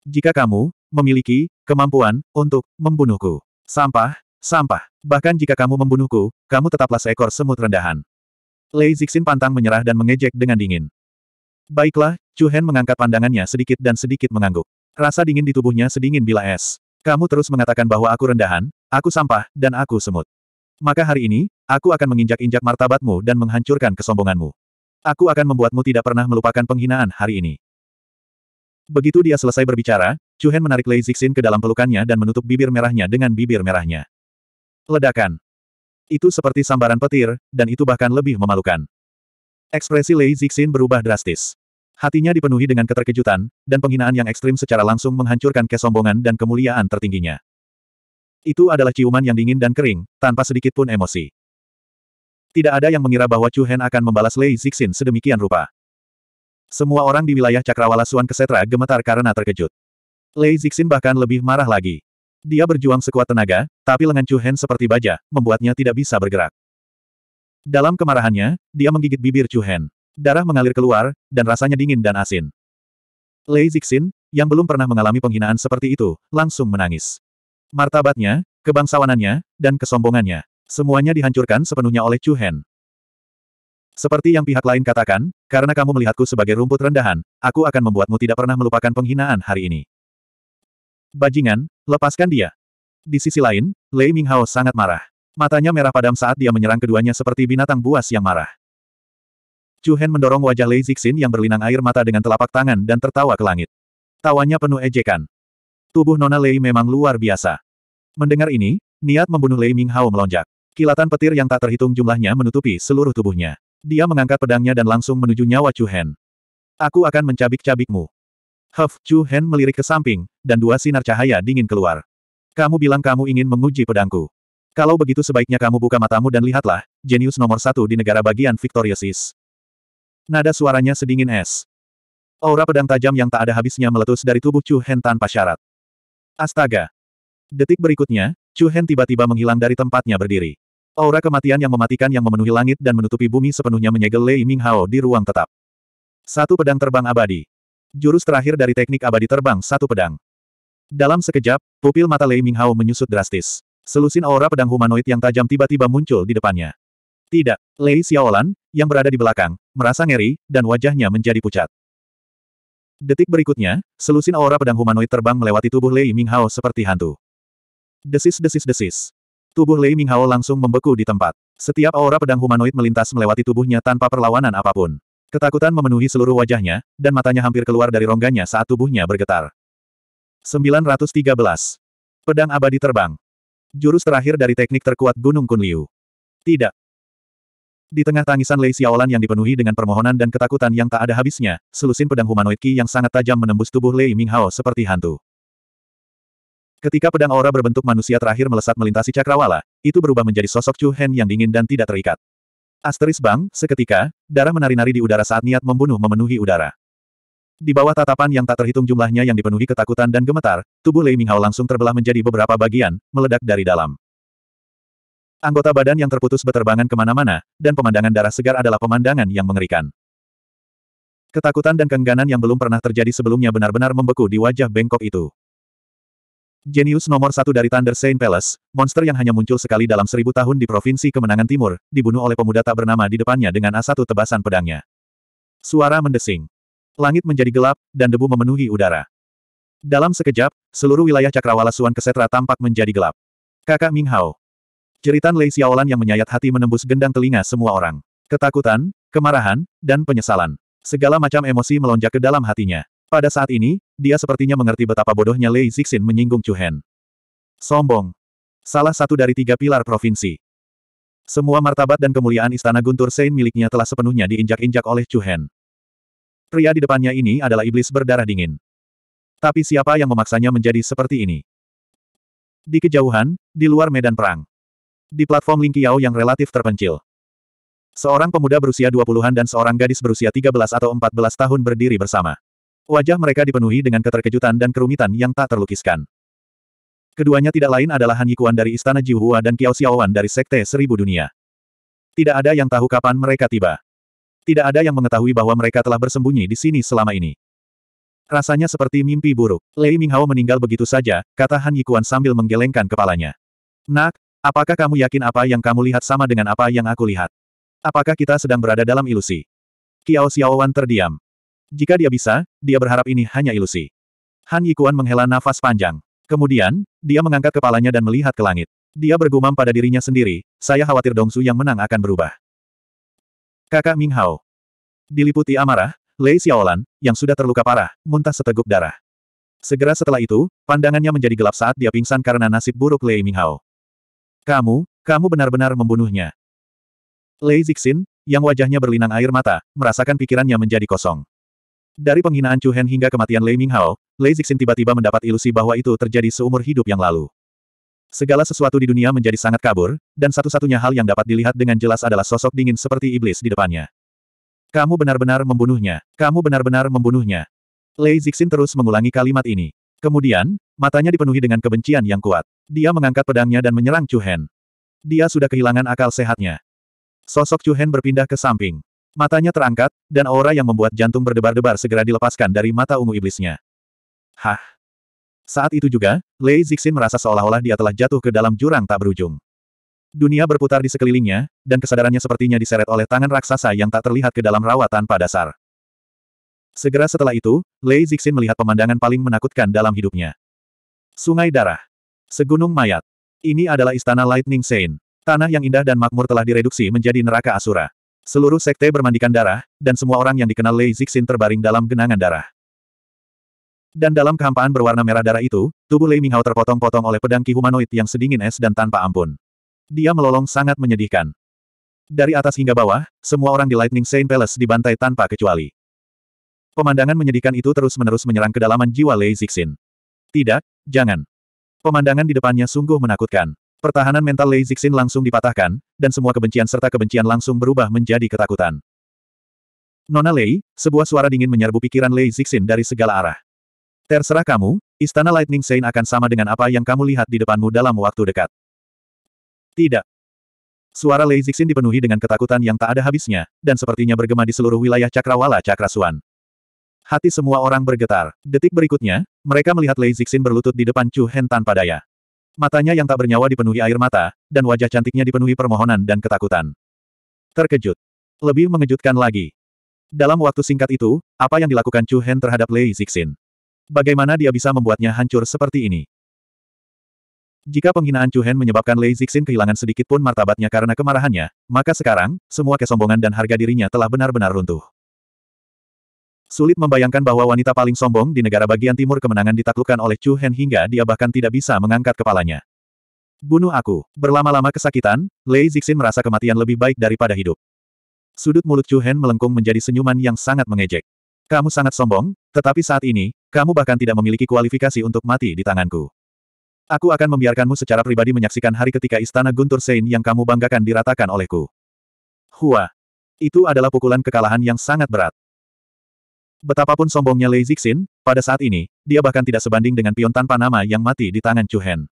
Jika kamu memiliki kemampuan untuk membunuhku. Sampah, sampah. Bahkan jika kamu membunuhku, kamu tetaplah seekor semut rendahan. Lei Zixin pantang menyerah dan mengejek dengan dingin. Baiklah, Chu Hen mengangkat pandangannya sedikit dan sedikit mengangguk. Rasa dingin di tubuhnya sedingin bila es. Kamu terus mengatakan bahwa aku rendahan, aku sampah, dan aku semut. Maka hari ini, aku akan menginjak-injak martabatmu dan menghancurkan kesombonganmu. Aku akan membuatmu tidak pernah melupakan penghinaan hari ini. Begitu dia selesai berbicara, Chuhen menarik Lei Zixin ke dalam pelukannya dan menutup bibir merahnya dengan bibir merahnya. Ledakan. Itu seperti sambaran petir, dan itu bahkan lebih memalukan. Ekspresi Lei Zixin berubah drastis. Hatinya dipenuhi dengan keterkejutan, dan penghinaan yang ekstrim secara langsung menghancurkan kesombongan dan kemuliaan tertingginya. Itu adalah ciuman yang dingin dan kering, tanpa sedikit pun emosi. Tidak ada yang mengira bahwa Chu Hen akan membalas Lei Zixin sedemikian rupa. Semua orang di wilayah Cakrawala Suan Kesetra gemetar karena terkejut. Lei Zixin bahkan lebih marah lagi. Dia berjuang sekuat tenaga, tapi lengan Chu Hen seperti baja, membuatnya tidak bisa bergerak. Dalam kemarahannya, dia menggigit bibir Chu Hen. Darah mengalir keluar, dan rasanya dingin dan asin. Lei Zixin, yang belum pernah mengalami penghinaan seperti itu, langsung menangis. Martabatnya, kebangsawanannya, dan kesombongannya, semuanya dihancurkan sepenuhnya oleh Chu Hen. Seperti yang pihak lain katakan, karena kamu melihatku sebagai rumput rendahan, aku akan membuatmu tidak pernah melupakan penghinaan hari ini. Bajingan, lepaskan dia. Di sisi lain, Lei Minghao sangat marah. Matanya merah padam saat dia menyerang keduanya seperti binatang buas yang marah. Chu Hen mendorong wajah Lei Zixin yang berlinang air mata dengan telapak tangan dan tertawa ke langit. Tawanya penuh ejekan. Tubuh Nona Lei memang luar biasa. Mendengar ini, niat membunuh Lei Minghao melonjak. Kilatan petir yang tak terhitung jumlahnya menutupi seluruh tubuhnya. Dia mengangkat pedangnya dan langsung menuju nyawa Chu Hen. Aku akan mencabik-cabikmu. Huff, Chu Hen melirik ke samping, dan dua sinar cahaya dingin keluar. Kamu bilang kamu ingin menguji pedangku. Kalau begitu sebaiknya kamu buka matamu dan lihatlah, jenius nomor satu di negara bagian Victorious East. Nada suaranya sedingin es. Aura pedang tajam yang tak ada habisnya meletus dari tubuh Chu Hen tanpa syarat. Astaga! Detik berikutnya, Chu Hen tiba-tiba menghilang dari tempatnya berdiri. Aura kematian yang mematikan yang memenuhi langit dan menutupi bumi sepenuhnya menyegel Lei Minghao di ruang tetap. Satu pedang terbang abadi. Jurus terakhir dari teknik abadi terbang satu pedang. Dalam sekejap, pupil mata Lei Minghao menyusut drastis. Selusin aura pedang humanoid yang tajam tiba-tiba muncul di depannya. Tidak, Lei Xiaolan, yang berada di belakang, merasa ngeri, dan wajahnya menjadi pucat. Detik berikutnya, selusin aura pedang humanoid terbang melewati tubuh Lei Minghao seperti hantu. Desis-desis-desis. Tubuh Lei Minghao langsung membeku di tempat. Setiap aura pedang humanoid melintas melewati tubuhnya tanpa perlawanan apapun. Ketakutan memenuhi seluruh wajahnya, dan matanya hampir keluar dari rongganya saat tubuhnya bergetar. 913. Pedang abadi terbang. Jurus terakhir dari teknik terkuat Gunung Kunliu. Tidak. Di tengah tangisan Lei Xiaolan yang dipenuhi dengan permohonan dan ketakutan yang tak ada habisnya, selusin pedang humanoid Qi yang sangat tajam menembus tubuh Lei Minghao seperti hantu. Ketika pedang aura berbentuk manusia terakhir melesat melintasi cakrawala, itu berubah menjadi sosok Chu Hen yang dingin dan tidak terikat. Asteris bang, seketika, darah menari-nari di udara saat niat membunuh memenuhi udara. Di bawah tatapan yang tak terhitung jumlahnya yang dipenuhi ketakutan dan gemetar, tubuh Lei Minghao langsung terbelah menjadi beberapa bagian, meledak dari dalam. Anggota badan yang terputus beterbangan kemana-mana, dan pemandangan darah segar adalah pemandangan yang mengerikan. Ketakutan dan keengganan yang belum pernah terjadi sebelumnya benar-benar membeku di wajah bengkok itu. Genius nomor satu dari Thunder Saint Palace, monster yang hanya muncul sekali dalam seribu tahun di Provinsi Kemenangan Timur, dibunuh oleh pemuda tak bernama di depannya dengan A1 tebasan pedangnya. Suara mendesing. Langit menjadi gelap, dan debu memenuhi udara. Dalam sekejap, seluruh wilayah Cakrawala Suan Kesetra tampak menjadi gelap. Kakak Ming Hao. Jeritan Lei Xiaolan yang menyayat hati menembus gendang telinga semua orang. Ketakutan, kemarahan, dan penyesalan. Segala macam emosi melonjak ke dalam hatinya. Pada saat ini, dia sepertinya mengerti betapa bodohnya Lei Zixin menyinggung Chu Hen. Sombong. Salah satu dari tiga pilar provinsi. Semua martabat dan kemuliaan istana Guntur Sein miliknya telah sepenuhnya diinjak-injak oleh Chu Hen. Pria di depannya ini adalah iblis berdarah dingin. Tapi siapa yang memaksanya menjadi seperti ini? Di kejauhan, di luar medan perang. Di platform Lingqiao yang relatif terpencil. Seorang pemuda berusia 20-an dan seorang gadis berusia 13 atau 14 tahun berdiri bersama. Wajah mereka dipenuhi dengan keterkejutan dan kerumitan yang tak terlukiskan. Keduanya tidak lain adalah Han Yikuan dari Istana Jiuhua dan Qiao Xiaowan dari Sekte Seribu Dunia. Tidak ada yang tahu kapan mereka tiba. Tidak ada yang mengetahui bahwa mereka telah bersembunyi di sini selama ini. Rasanya seperti mimpi buruk. Lei Minghao meninggal begitu saja, kata Han Yikuan sambil menggelengkan kepalanya. Nak, apakah kamu yakin apa yang kamu lihat sama dengan apa yang aku lihat? Apakah kita sedang berada dalam ilusi? Qiao Xiaowan terdiam. Jika dia bisa, dia berharap ini hanya ilusi. Han Yikuan menghela nafas panjang. Kemudian, dia mengangkat kepalanya dan melihat ke langit. Dia bergumam pada dirinya sendiri, saya khawatir Dongsu yang menang akan berubah. Kakak Ming Hao. Diliputi amarah, Lei Xiaolan, yang sudah terluka parah, muntah seteguk darah. Segera setelah itu, pandangannya menjadi gelap saat dia pingsan karena nasib buruk Lei Ming Minghao. Kamu, kamu benar-benar membunuhnya. Lei Zixin, yang wajahnya berlinang air mata, merasakan pikirannya menjadi kosong. Dari penghinaan Chu Hen hingga kematian Lei Minghao, Lei Zixin tiba-tiba mendapat ilusi bahwa itu terjadi seumur hidup yang lalu. Segala sesuatu di dunia menjadi sangat kabur, dan satu-satunya hal yang dapat dilihat dengan jelas adalah sosok dingin seperti iblis di depannya. Kamu benar-benar membunuhnya. Kamu benar-benar membunuhnya. Lei Zixin terus mengulangi kalimat ini. Kemudian, matanya dipenuhi dengan kebencian yang kuat. Dia mengangkat pedangnya dan menyerang Chu Hen. Dia sudah kehilangan akal sehatnya. Sosok Chu Hen berpindah ke samping. Matanya terangkat, dan aura yang membuat jantung berdebar-debar segera dilepaskan dari mata ungu iblisnya. Hah! Saat itu juga, Lei Zixin merasa seolah-olah dia telah jatuh ke dalam jurang tak berujung. Dunia berputar di sekelilingnya, dan kesadarannya sepertinya diseret oleh tangan raksasa yang tak terlihat ke dalam rawa tanpa dasar. Segera setelah itu, Lei Zixin melihat pemandangan paling menakutkan dalam hidupnya. Sungai Darah. Segunung Mayat. Ini adalah istana Lightning Sein. Tanah yang indah dan makmur telah direduksi menjadi neraka Asura. Seluruh sekte bermandikan darah, dan semua orang yang dikenal Lei Zixin terbaring dalam genangan darah. Dan dalam kehampaan berwarna merah darah itu, tubuh Lei Minghao terpotong-potong oleh pedang ki humanoid yang sedingin es dan tanpa ampun. Dia melolong sangat menyedihkan. Dari atas hingga bawah, semua orang di Lightning Saint Palace dibantai tanpa kecuali. Pemandangan menyedihkan itu terus-menerus menyerang kedalaman jiwa Lei Zixin. Tidak, jangan. Pemandangan di depannya sungguh menakutkan. Pertahanan mental Lei Zixin langsung dipatahkan, dan semua kebencian serta kebencian langsung berubah menjadi ketakutan. Nona Lei, sebuah suara dingin menyerbu pikiran Lei Zixin dari segala arah. Terserah kamu, Istana Lightning Saint akan sama dengan apa yang kamu lihat di depanmu dalam waktu dekat. Tidak. Suara Lei Zixin dipenuhi dengan ketakutan yang tak ada habisnya, dan sepertinya bergema di seluruh wilayah Cakrawala Cakrasuan. Hati semua orang bergetar. Detik berikutnya, mereka melihat Lei Zixin berlutut di depan Chu Hen tanpa daya. Matanya yang tak bernyawa dipenuhi air mata, dan wajah cantiknya dipenuhi permohonan dan ketakutan. Terkejut. Lebih mengejutkan lagi. Dalam waktu singkat itu, apa yang dilakukan Chu Hen terhadap Lei Zixin? Bagaimana dia bisa membuatnya hancur seperti ini? Jika penghinaan Chu Hen menyebabkan Lei Zixin kehilangan sedikit pun martabatnya karena kemarahannya, maka sekarang, semua kesombongan dan harga dirinya telah benar-benar runtuh. Sulit membayangkan bahwa wanita paling sombong di negara bagian timur kemenangan ditaklukkan oleh Chu Hen hingga dia bahkan tidak bisa mengangkat kepalanya. Bunuh aku. Berlama-lama kesakitan, Lei Zixin merasa kematian lebih baik daripada hidup. Sudut mulut Chu Hen melengkung menjadi senyuman yang sangat mengejek. Kamu sangat sombong, tetapi saat ini, kamu bahkan tidak memiliki kualifikasi untuk mati di tanganku. Aku akan membiarkanmu secara pribadi menyaksikan hari ketika istana Guntur Sein yang kamu banggakan diratakan olehku. Hua. Itu adalah pukulan kekalahan yang sangat berat. Betapapun sombongnya Lei Zixin, pada saat ini, dia bahkan tidak sebanding dengan pion tanpa nama yang mati di tangan Chu Hen.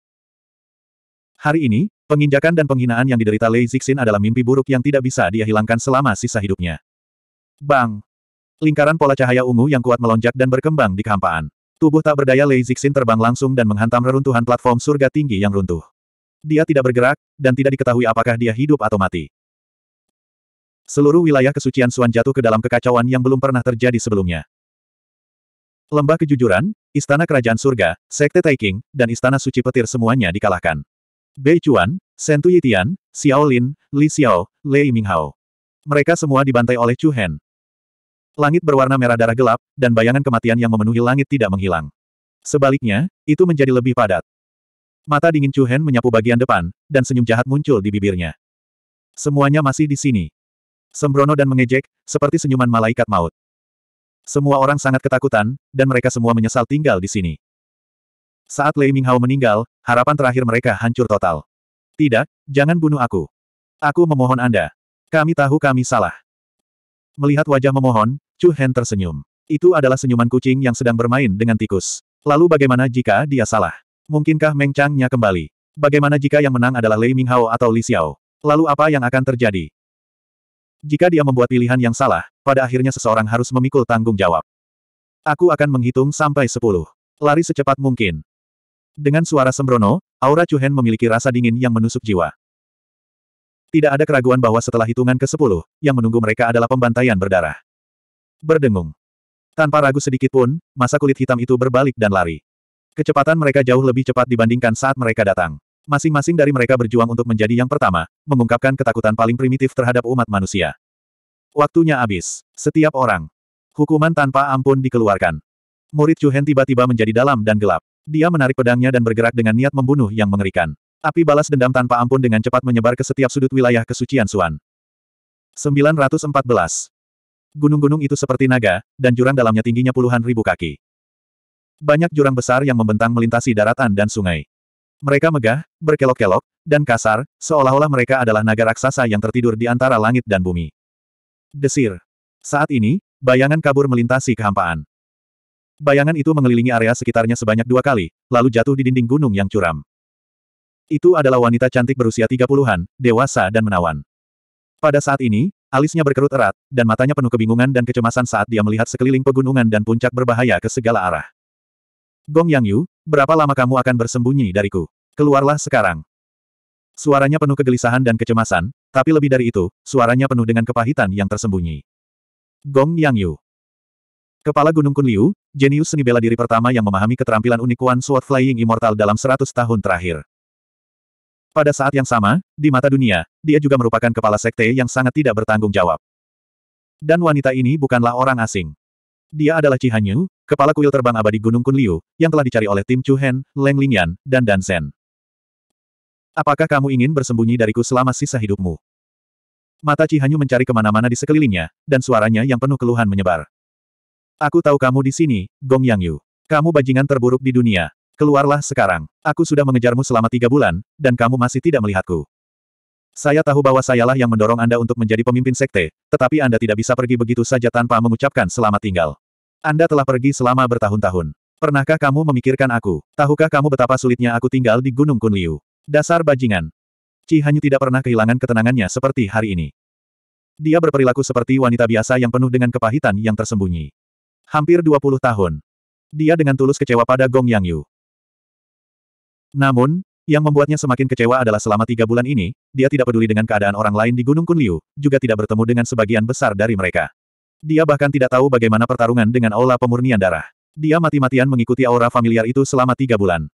Hari ini, penginjakan dan penghinaan yang diderita Lei Zixin adalah mimpi buruk yang tidak bisa dia hilangkan selama sisa hidupnya. Bang! Lingkaran pola cahaya ungu yang kuat melonjak dan berkembang di kehampaan. Tubuh tak berdaya Lei Zixin terbang langsung dan menghantam reruntuhan platform surga tinggi yang runtuh. Dia tidak bergerak, dan tidak diketahui apakah dia hidup atau mati. Seluruh wilayah kesucian Suan jatuh ke dalam kekacauan yang belum pernah terjadi sebelumnya. Lembah Kejujuran, Istana Kerajaan Surga, Sekte Taiking, dan Istana Suci Petir semuanya dikalahkan. Bei Chuan, Sentu Yitian, Xiao Lin, Li Xiao, Lei Minghao. Mereka semua dibantai oleh Chu Hen. Langit berwarna merah darah gelap, dan bayangan kematian yang memenuhi langit tidak menghilang. Sebaliknya, itu menjadi lebih padat. Mata dingin Chu Hen menyapu bagian depan, dan senyum jahat muncul di bibirnya. Semuanya masih di sini sembrono dan mengejek, seperti senyuman malaikat maut. Semua orang sangat ketakutan, dan mereka semua menyesal tinggal di sini. Saat Lei Minghao meninggal, harapan terakhir mereka hancur total. Tidak, jangan bunuh aku. Aku memohon Anda. Kami tahu kami salah. Melihat wajah memohon, Chu Hen tersenyum. Itu adalah senyuman kucing yang sedang bermain dengan tikus. Lalu bagaimana jika dia salah? Mungkinkah Meng Changnya kembali? Bagaimana jika yang menang adalah Lei Minghao atau Li Xiao? Lalu apa yang akan terjadi? Jika dia membuat pilihan yang salah, pada akhirnya seseorang harus memikul tanggung jawab. Aku akan menghitung sampai sepuluh. Lari secepat mungkin. Dengan suara sembrono, aura Chuhen memiliki rasa dingin yang menusuk jiwa. Tidak ada keraguan bahwa setelah hitungan ke sepuluh, yang menunggu mereka adalah pembantaian berdarah. Berdengung. Tanpa ragu sedikit pun, masa kulit hitam itu berbalik dan lari. Kecepatan mereka jauh lebih cepat dibandingkan saat mereka datang. Masing-masing dari mereka berjuang untuk menjadi yang pertama, mengungkapkan ketakutan paling primitif terhadap umat manusia. Waktunya habis. Setiap orang. Hukuman tanpa ampun dikeluarkan. Murid Chuhen tiba-tiba menjadi dalam dan gelap. Dia menarik pedangnya dan bergerak dengan niat membunuh yang mengerikan. Api balas dendam tanpa ampun dengan cepat menyebar ke setiap sudut wilayah kesucian Suan. 914. Gunung-gunung itu seperti naga, dan jurang dalamnya tingginya puluhan ribu kaki. Banyak jurang besar yang membentang melintasi daratan dan sungai. Mereka megah, berkelok-kelok, dan kasar, seolah-olah mereka adalah naga raksasa yang tertidur di antara langit dan bumi. Desir. Saat ini, bayangan kabur melintasi kehampaan. Bayangan itu mengelilingi area sekitarnya sebanyak dua kali, lalu jatuh di dinding gunung yang curam. Itu adalah wanita cantik berusia 30-an, dewasa dan menawan. Pada saat ini, alisnya berkerut erat, dan matanya penuh kebingungan dan kecemasan saat dia melihat sekeliling pegunungan dan puncak berbahaya ke segala arah. Gong Yang Yu, Berapa lama kamu akan bersembunyi dariku? Keluarlah sekarang. Suaranya penuh kegelisahan dan kecemasan, tapi lebih dari itu, suaranya penuh dengan kepahitan yang tersembunyi. Gong Yang Yu Kepala Gunung Kun Liu, jenius seni bela diri pertama yang memahami keterampilan unik One Sword Flying Immortal dalam 100 tahun terakhir. Pada saat yang sama, di mata dunia, dia juga merupakan kepala sekte yang sangat tidak bertanggung jawab. Dan wanita ini bukanlah orang asing. Dia adalah Cihanyu, kepala kuil terbang abadi Gunung Kunliu, yang telah dicari oleh tim Chu Hen, Leng Lingyan, dan Dan Zhen. Apakah kamu ingin bersembunyi dariku selama sisa hidupmu? Mata Cihanyu mencari kemana-mana di sekelilingnya, dan suaranya yang penuh keluhan menyebar. Aku tahu kamu di sini, Gong Yang Yu. Kamu bajingan terburuk di dunia. Keluarlah sekarang. Aku sudah mengejarmu selama tiga bulan, dan kamu masih tidak melihatku. Saya tahu bahwa sayalah yang mendorong Anda untuk menjadi pemimpin sekte, tetapi Anda tidak bisa pergi begitu saja tanpa mengucapkan selamat tinggal. Anda telah pergi selama bertahun-tahun. Pernahkah kamu memikirkan aku? Tahukah kamu betapa sulitnya aku tinggal di Gunung Kunliu? Dasar bajingan. Ci Hanyu tidak pernah kehilangan ketenangannya seperti hari ini. Dia berperilaku seperti wanita biasa yang penuh dengan kepahitan yang tersembunyi. Hampir 20 tahun. Dia dengan tulus kecewa pada Gong Yang Yu. Namun, yang membuatnya semakin kecewa adalah selama tiga bulan ini, dia tidak peduli dengan keadaan orang lain di Gunung Kunliu, juga tidak bertemu dengan sebagian besar dari mereka. Dia bahkan tidak tahu bagaimana pertarungan dengan aula pemurnian darah. Dia mati-matian mengikuti aura familiar itu selama tiga bulan.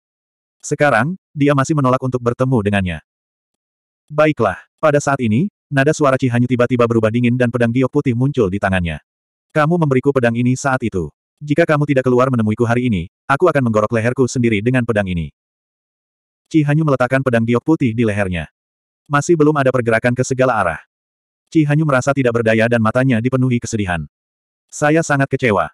Sekarang, dia masih menolak untuk bertemu dengannya. Baiklah, pada saat ini, nada suara Cihanyu tiba-tiba berubah dingin dan pedang giok putih muncul di tangannya. Kamu memberiku pedang ini saat itu. Jika kamu tidak keluar menemuiku hari ini, aku akan menggorok leherku sendiri dengan pedang ini. Cihanyu meletakkan pedang giok putih di lehernya. Masih belum ada pergerakan ke segala arah. Chi Hanyu merasa tidak berdaya dan matanya dipenuhi kesedihan. Saya sangat kecewa.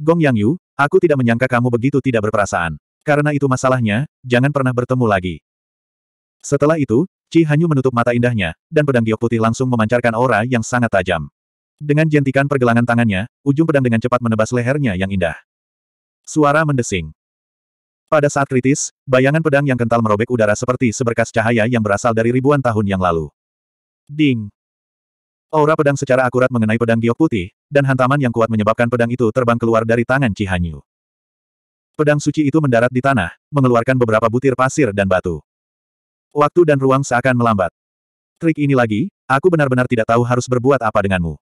Gong Yang Yu, aku tidak menyangka kamu begitu tidak berperasaan. Karena itu masalahnya, jangan pernah bertemu lagi. Setelah itu, Chi Hanyu menutup mata indahnya, dan pedang giok putih langsung memancarkan aura yang sangat tajam. Dengan jentikan pergelangan tangannya, ujung pedang dengan cepat menebas lehernya yang indah. Suara mendesing. Pada saat kritis, bayangan pedang yang kental merobek udara seperti seberkas cahaya yang berasal dari ribuan tahun yang lalu. Ding! Aura pedang secara akurat mengenai pedang giok putih, dan hantaman yang kuat menyebabkan pedang itu terbang keluar dari tangan Cihanyu. Pedang suci itu mendarat di tanah, mengeluarkan beberapa butir pasir dan batu. Waktu dan ruang seakan melambat. Trik ini lagi, aku benar-benar tidak tahu harus berbuat apa denganmu.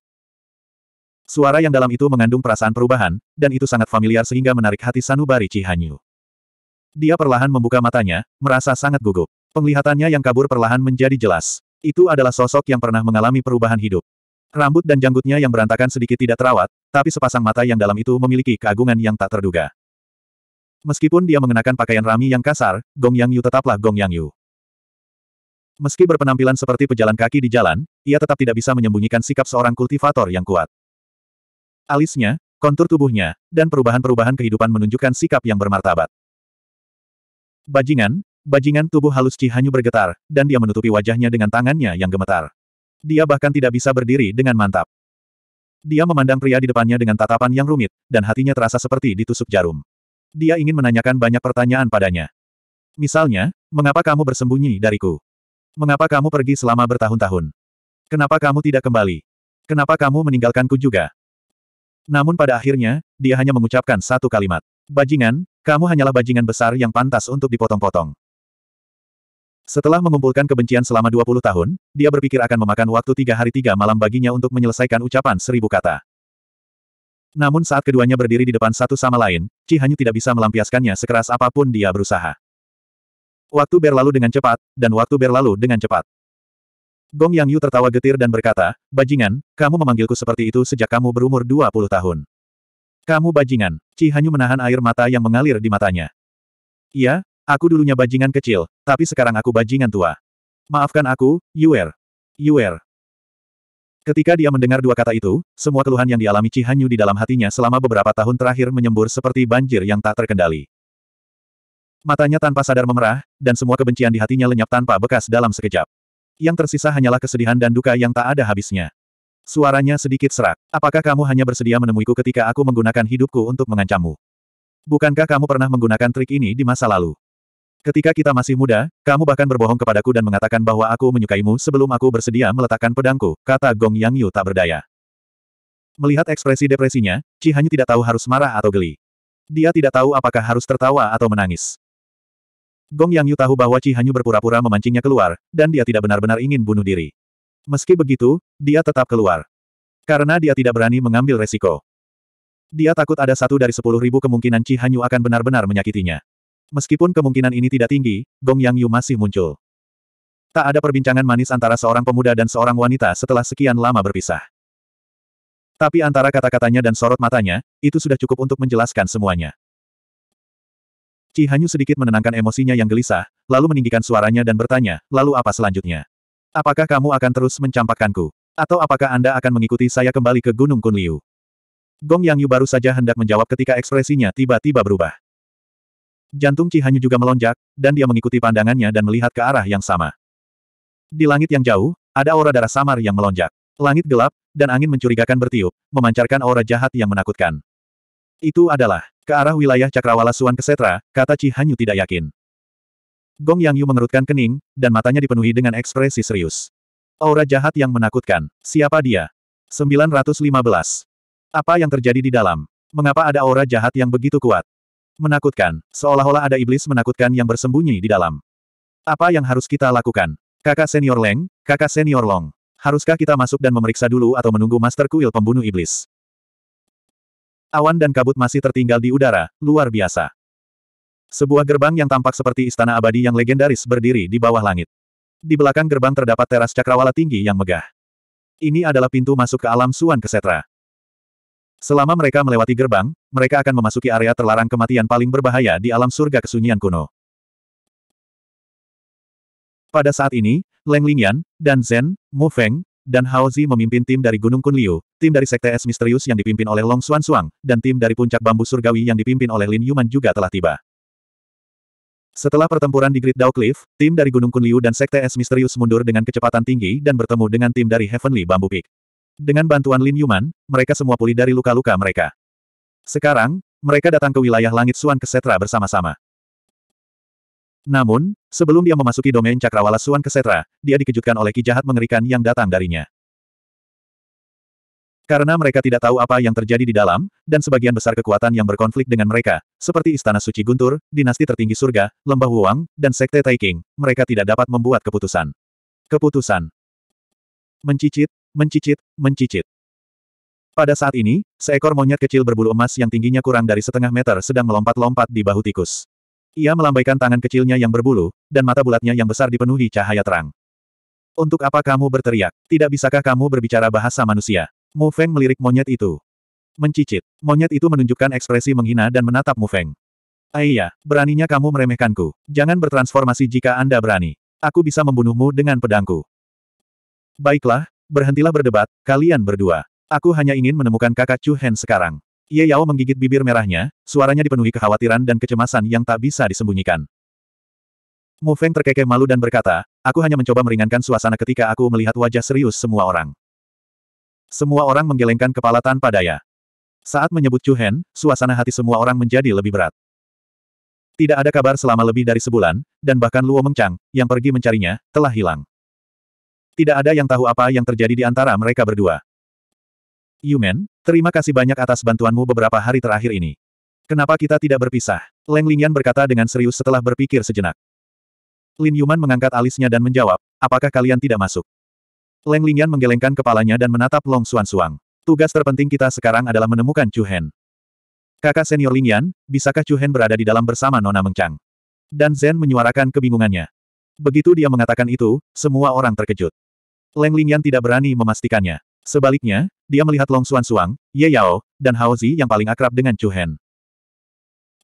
Suara yang dalam itu mengandung perasaan perubahan, dan itu sangat familiar sehingga menarik hati Sanubari Cihanyu. Dia perlahan membuka matanya, merasa sangat gugup. Penglihatannya yang kabur perlahan menjadi jelas. Itu adalah sosok yang pernah mengalami perubahan hidup. Rambut dan janggutnya yang berantakan sedikit tidak terawat, tapi sepasang mata yang dalam itu memiliki keagungan yang tak terduga. Meskipun dia mengenakan pakaian rami yang kasar, Gong Yang Yu tetaplah Gong Yang Yu. Meski berpenampilan seperti pejalan kaki di jalan, ia tetap tidak bisa menyembunyikan sikap seorang kultivator yang kuat. Alisnya, kontur tubuhnya, dan perubahan-perubahan kehidupan menunjukkan sikap yang bermartabat. Bajingan, Bajingan tubuh halus Ci Hanyu bergetar, dan dia menutupi wajahnya dengan tangannya yang gemetar. Dia bahkan tidak bisa berdiri dengan mantap. Dia memandang pria di depannya dengan tatapan yang rumit, dan hatinya terasa seperti ditusuk jarum. Dia ingin menanyakan banyak pertanyaan padanya. Misalnya, mengapa kamu bersembunyi dariku? Mengapa kamu pergi selama bertahun-tahun? Kenapa kamu tidak kembali? Kenapa kamu meninggalkanku juga? Namun pada akhirnya, dia hanya mengucapkan satu kalimat. Bajingan, kamu hanyalah bajingan besar yang pantas untuk dipotong-potong. Setelah mengumpulkan kebencian selama 20 tahun, dia berpikir akan memakan waktu tiga hari tiga malam baginya untuk menyelesaikan ucapan seribu kata. Namun saat keduanya berdiri di depan satu sama lain, Ci Hanyu tidak bisa melampiaskannya sekeras apapun dia berusaha. Waktu berlalu dengan cepat, dan waktu berlalu dengan cepat. Gong Yang Yu tertawa getir dan berkata, Bajingan, kamu memanggilku seperti itu sejak kamu berumur 20 tahun. Kamu bajingan, Ci Hanyu menahan air mata yang mengalir di matanya. Iya, Aku dulunya bajingan kecil, tapi sekarang aku bajingan tua. Maafkan aku, Yuer. Yuer. Ketika dia mendengar dua kata itu, semua keluhan yang dialami Cihanyu di dalam hatinya selama beberapa tahun terakhir menyembur seperti banjir yang tak terkendali. Matanya tanpa sadar memerah, dan semua kebencian di hatinya lenyap tanpa bekas dalam sekejap. Yang tersisa hanyalah kesedihan dan duka yang tak ada habisnya. Suaranya sedikit serak. Apakah kamu hanya bersedia menemuiku ketika aku menggunakan hidupku untuk mengancammu? Bukankah kamu pernah menggunakan trik ini di masa lalu? Ketika kita masih muda, kamu bahkan berbohong kepadaku dan mengatakan bahwa aku menyukaimu sebelum aku bersedia meletakkan pedangku, kata Gong Yang Yu tak berdaya. Melihat ekspresi depresinya, Chi Hanyu tidak tahu harus marah atau geli. Dia tidak tahu apakah harus tertawa atau menangis. Gong Yang Yu tahu bahwa Chi Hanyu berpura-pura memancingnya keluar, dan dia tidak benar-benar ingin bunuh diri. Meski begitu, dia tetap keluar. Karena dia tidak berani mengambil resiko. Dia takut ada satu dari sepuluh ribu kemungkinan Chi Hanyu akan benar-benar menyakitinya. Meskipun kemungkinan ini tidak tinggi, Gong Yang Yu masih muncul. Tak ada perbincangan manis antara seorang pemuda dan seorang wanita setelah sekian lama berpisah. Tapi antara kata-katanya dan sorot matanya, itu sudah cukup untuk menjelaskan semuanya. Ci Hanyu sedikit menenangkan emosinya yang gelisah, lalu meninggikan suaranya dan bertanya, lalu apa selanjutnya? Apakah kamu akan terus mencampakkanku? Atau apakah Anda akan mengikuti saya kembali ke Gunung Kunliu? Gong Yang Yu baru saja hendak menjawab ketika ekspresinya tiba-tiba berubah. Jantung Cihanyu Hanyu juga melonjak, dan dia mengikuti pandangannya dan melihat ke arah yang sama. Di langit yang jauh, ada aura darah samar yang melonjak. Langit gelap, dan angin mencurigakan bertiup, memancarkan aura jahat yang menakutkan. Itu adalah, ke arah wilayah Cakrawala Suan Kesetra, kata Cihanyu Hanyu tidak yakin. Gong Yang Yu mengerutkan kening, dan matanya dipenuhi dengan ekspresi serius. Aura jahat yang menakutkan. Siapa dia? 915. Apa yang terjadi di dalam? Mengapa ada aura jahat yang begitu kuat? Menakutkan, seolah-olah ada iblis menakutkan yang bersembunyi di dalam. Apa yang harus kita lakukan? Kakak senior Leng, kakak senior Long. Haruskah kita masuk dan memeriksa dulu atau menunggu Master Kuil pembunuh iblis? Awan dan kabut masih tertinggal di udara, luar biasa. Sebuah gerbang yang tampak seperti istana abadi yang legendaris berdiri di bawah langit. Di belakang gerbang terdapat teras cakrawala tinggi yang megah. Ini adalah pintu masuk ke alam Suan Kesetra. Selama mereka melewati gerbang, mereka akan memasuki area terlarang kematian paling berbahaya di alam surga kesunyian kuno. Pada saat ini, Leng Lingyan, dan Zhen, Mu Feng, dan Hao Zi memimpin tim dari Gunung Kunliu, tim dari Sekte Es Misterius yang dipimpin oleh Long Xuan Suang, dan tim dari Puncak Bambu Surgawi yang dipimpin oleh Lin Yuman juga telah tiba. Setelah pertempuran di Great Dao Cliff, tim dari Gunung Kunliu dan Sekte Es Misterius mundur dengan kecepatan tinggi dan bertemu dengan tim dari Heavenly Bambu Peak. Dengan bantuan Lin Yuman, mereka semua pulih dari luka-luka mereka. Sekarang, mereka datang ke wilayah langit Suan Kesetra bersama-sama. Namun, sebelum dia memasuki domain cakrawala Suan Kesetra, dia dikejutkan oleh ki mengerikan yang datang darinya. Karena mereka tidak tahu apa yang terjadi di dalam, dan sebagian besar kekuatan yang berkonflik dengan mereka, seperti Istana Suci Guntur, Dinasti Tertinggi Surga, Lembah Huang, dan Sekte Taiking, mereka tidak dapat membuat keputusan. Keputusan Mencicit, mencicit, mencicit. Pada saat ini, seekor monyet kecil berbulu emas yang tingginya kurang dari setengah meter sedang melompat-lompat di bahu tikus. Ia melambaikan tangan kecilnya yang berbulu, dan mata bulatnya yang besar dipenuhi cahaya terang. Untuk apa kamu berteriak? Tidak bisakah kamu berbicara bahasa manusia? Mu Feng melirik monyet itu. Mencicit. Monyet itu menunjukkan ekspresi menghina dan menatap Mu Feng. Aiyah, beraninya kamu meremehkanku. Jangan bertransformasi jika Anda berani. Aku bisa membunuhmu dengan pedangku. Baiklah, Berhentilah berdebat, kalian berdua. Aku hanya ingin menemukan kakak Chu Hen sekarang. Ye Yao menggigit bibir merahnya, suaranya dipenuhi kekhawatiran dan kecemasan yang tak bisa disembunyikan. Mu Feng terkekeh malu dan berkata, aku hanya mencoba meringankan suasana ketika aku melihat wajah serius semua orang. Semua orang menggelengkan kepala tanpa daya. Saat menyebut Chu Hen, suasana hati semua orang menjadi lebih berat. Tidak ada kabar selama lebih dari sebulan, dan bahkan Luo Mengchang yang pergi mencarinya, telah hilang. Tidak ada yang tahu apa yang terjadi di antara mereka berdua. Yumen, terima kasih banyak atas bantuanmu beberapa hari terakhir ini. Kenapa kita tidak berpisah? Leng Lingyan berkata dengan serius setelah berpikir sejenak. Lin Yuman mengangkat alisnya dan menjawab, apakah kalian tidak masuk? Leng Lingyan menggelengkan kepalanya dan menatap Long Suan Suang. Tugas terpenting kita sekarang adalah menemukan Chu Hen. Kakak senior Lingyan, bisakah Chu Hen berada di dalam bersama Nona Mengchang? Dan Zen menyuarakan kebingungannya. Begitu dia mengatakan itu, semua orang terkejut. Leng Lingyan tidak berani memastikannya. Sebaliknya, dia melihat Long Xuan Suang, Ye Yao, dan Hao Zi yang paling akrab dengan Chu Hen.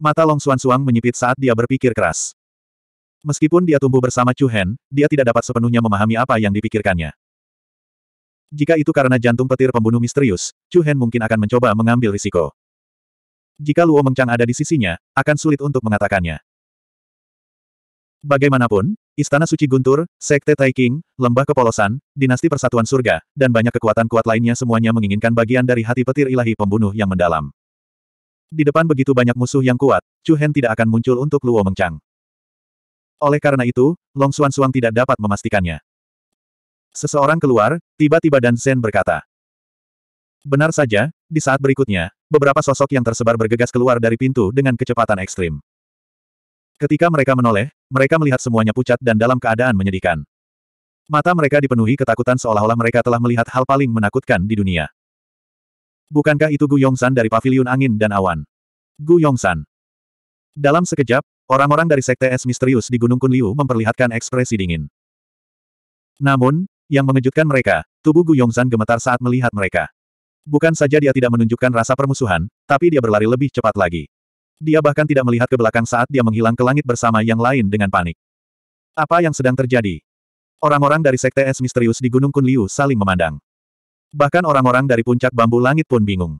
Mata Long Xuan Suang menyipit saat dia berpikir keras. Meskipun dia tumbuh bersama Chu Hen, dia tidak dapat sepenuhnya memahami apa yang dipikirkannya. Jika itu karena jantung petir pembunuh misterius, Chu Hen mungkin akan mencoba mengambil risiko. Jika Luo Mengchang ada di sisinya, akan sulit untuk mengatakannya. Bagaimanapun, Istana Suci Guntur, Sekte Taiking, Lembah Kepolosan, Dinasti Persatuan Surga, dan banyak kekuatan kuat lainnya semuanya menginginkan bagian dari hati petir ilahi pembunuh yang mendalam. Di depan begitu banyak musuh yang kuat, Chu Hen tidak akan muncul untuk Luo Mengchang. Oleh karena itu, Long Xuan Suang tidak dapat memastikannya. Seseorang keluar, tiba-tiba Dan Zhen berkata. Benar saja, di saat berikutnya, beberapa sosok yang tersebar bergegas keluar dari pintu dengan kecepatan ekstrim. Ketika mereka menoleh, mereka melihat semuanya pucat dan dalam keadaan menyedihkan. Mata mereka dipenuhi ketakutan seolah-olah mereka telah melihat hal paling menakutkan di dunia. Bukankah itu Gu Yongsan dari Paviliun Angin dan Awan? Gu Yongsan. Dalam sekejap, orang-orang dari Sekte Es Misterius di Gunung Kunliu memperlihatkan ekspresi dingin. Namun, yang mengejutkan mereka, tubuh Gu Yongsan gemetar saat melihat mereka. Bukan saja dia tidak menunjukkan rasa permusuhan, tapi dia berlari lebih cepat lagi. Dia bahkan tidak melihat ke belakang saat dia menghilang ke langit bersama yang lain dengan panik. Apa yang sedang terjadi? Orang-orang dari Sekte Es Misterius di Gunung Kunliu saling memandang. Bahkan orang-orang dari puncak bambu langit pun bingung.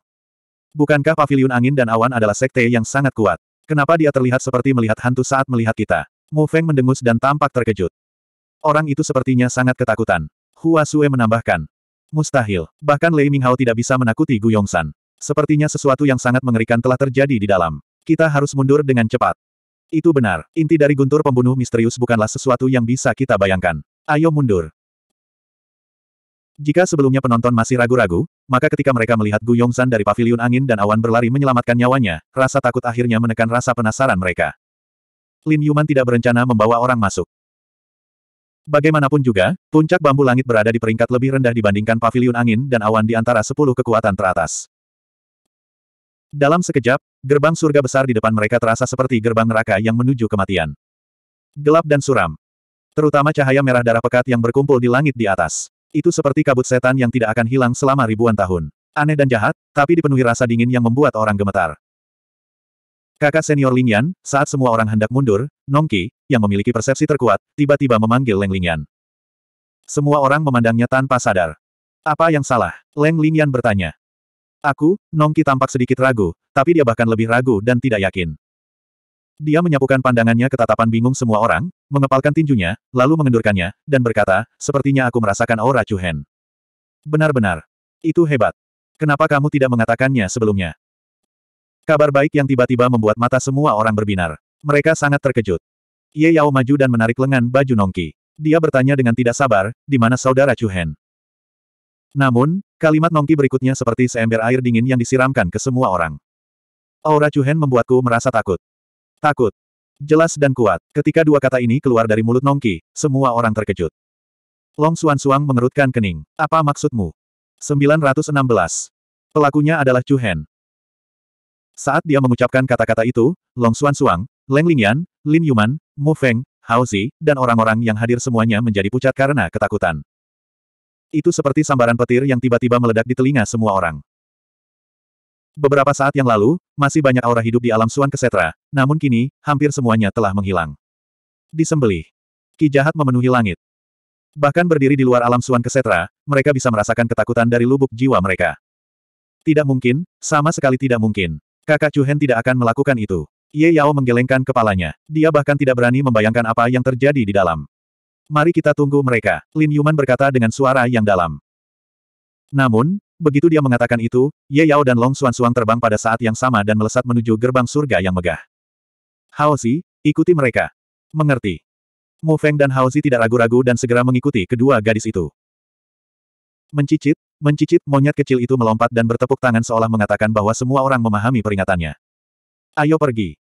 Bukankah paviliun angin dan awan adalah sekte yang sangat kuat? Kenapa dia terlihat seperti melihat hantu saat melihat kita? Mu Feng mendengus dan tampak terkejut. Orang itu sepertinya sangat ketakutan. Hua Sue menambahkan. Mustahil, bahkan Lei Minghao tidak bisa menakuti Gu Yongsan. Sepertinya sesuatu yang sangat mengerikan telah terjadi di dalam. Kita harus mundur dengan cepat. Itu benar, inti dari guntur pembunuh misterius bukanlah sesuatu yang bisa kita bayangkan. Ayo mundur. Jika sebelumnya penonton masih ragu-ragu, maka ketika mereka melihat Gu Yongsan dari pavilion angin dan awan berlari menyelamatkan nyawanya, rasa takut akhirnya menekan rasa penasaran mereka. Lin Yuman tidak berencana membawa orang masuk. Bagaimanapun juga, puncak bambu langit berada di peringkat lebih rendah dibandingkan pavilion angin dan awan di antara sepuluh kekuatan teratas. Dalam sekejap, gerbang surga besar di depan mereka terasa seperti gerbang neraka yang menuju kematian. Gelap dan suram. Terutama cahaya merah darah pekat yang berkumpul di langit di atas. Itu seperti kabut setan yang tidak akan hilang selama ribuan tahun. Aneh dan jahat, tapi dipenuhi rasa dingin yang membuat orang gemetar. Kakak senior Ling Yan, saat semua orang hendak mundur, Nongki, yang memiliki persepsi terkuat, tiba-tiba memanggil Leng Ling Yan. Semua orang memandangnya tanpa sadar. Apa yang salah? Leng Ling Yan bertanya. Aku, Nongki tampak sedikit ragu, tapi dia bahkan lebih ragu dan tidak yakin. Dia menyapukan pandangannya ke tatapan bingung semua orang, mengepalkan tinjunya, lalu mengendurkannya, dan berkata, sepertinya aku merasakan aura Cuhen. Benar-benar. Itu hebat. Kenapa kamu tidak mengatakannya sebelumnya? Kabar baik yang tiba-tiba membuat mata semua orang berbinar. Mereka sangat terkejut. Ye Yao maju dan menarik lengan baju Nongki. Dia bertanya dengan tidak sabar, di mana saudara Cuhen? Namun, kalimat Nongki berikutnya seperti seember air dingin yang disiramkan ke semua orang. Aura Chuhen membuatku merasa takut. Takut. Jelas dan kuat, ketika dua kata ini keluar dari mulut Nongki, semua orang terkejut. Long Suan Suang mengerutkan kening. Apa maksudmu? 916. Pelakunya adalah Chuhen. Saat dia mengucapkan kata-kata itu, Long Suan Suang, Leng Lingyan, Lin Yuman, Mu Feng, Hao Zi, dan orang-orang yang hadir semuanya menjadi pucat karena ketakutan. Itu seperti sambaran petir yang tiba-tiba meledak di telinga semua orang. Beberapa saat yang lalu, masih banyak aura hidup di alam Suan Kesetra, namun kini, hampir semuanya telah menghilang. Disembelih. Ki jahat memenuhi langit. Bahkan berdiri di luar alam Suan Kesetra, mereka bisa merasakan ketakutan dari lubuk jiwa mereka. Tidak mungkin, sama sekali tidak mungkin. Kakak Chuhen tidak akan melakukan itu. Ye Yao menggelengkan kepalanya. Dia bahkan tidak berani membayangkan apa yang terjadi di dalam. Mari kita tunggu mereka, Lin Yuman berkata dengan suara yang dalam. Namun, begitu dia mengatakan itu, Ye Yao dan Long Xuan Xuan terbang pada saat yang sama dan melesat menuju gerbang surga yang megah. Hao Zi, ikuti mereka. Mengerti. Mu Feng dan Hao Zi tidak ragu-ragu dan segera mengikuti kedua gadis itu. Mencicit, mencicit monyet kecil itu melompat dan bertepuk tangan seolah mengatakan bahwa semua orang memahami peringatannya. Ayo pergi.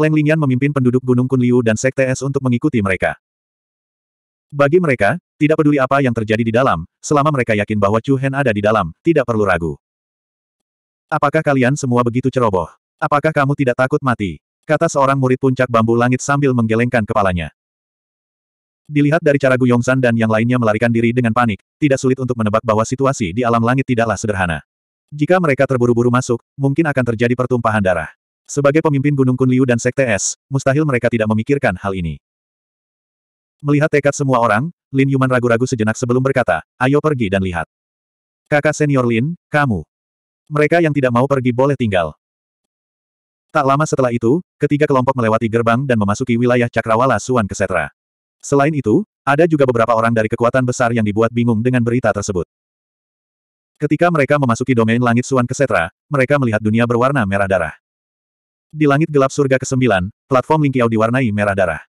Leng Lingyan memimpin penduduk Gunung Kunliu dan Sekte Es untuk mengikuti mereka. Bagi mereka, tidak peduli apa yang terjadi di dalam, selama mereka yakin bahwa Chu Hen ada di dalam, tidak perlu ragu. Apakah kalian semua begitu ceroboh? Apakah kamu tidak takut mati? Kata seorang murid puncak bambu langit sambil menggelengkan kepalanya. Dilihat dari cara Gu Yongsan dan yang lainnya melarikan diri dengan panik, tidak sulit untuk menebak bahwa situasi di alam langit tidaklah sederhana. Jika mereka terburu-buru masuk, mungkin akan terjadi pertumpahan darah. Sebagai pemimpin Gunung Kunliu dan Sekte Es, mustahil mereka tidak memikirkan hal ini. Melihat tekad semua orang, Lin Yuman ragu-ragu sejenak sebelum berkata, ayo pergi dan lihat. Kakak senior Lin, kamu. Mereka yang tidak mau pergi boleh tinggal. Tak lama setelah itu, ketiga kelompok melewati gerbang dan memasuki wilayah Cakrawala Suan Kesetra. Selain itu, ada juga beberapa orang dari kekuatan besar yang dibuat bingung dengan berita tersebut. Ketika mereka memasuki domain langit Suan Kesetra, mereka melihat dunia berwarna merah darah. Di langit gelap surga ke-9, platform Lingqiao diwarnai merah darah.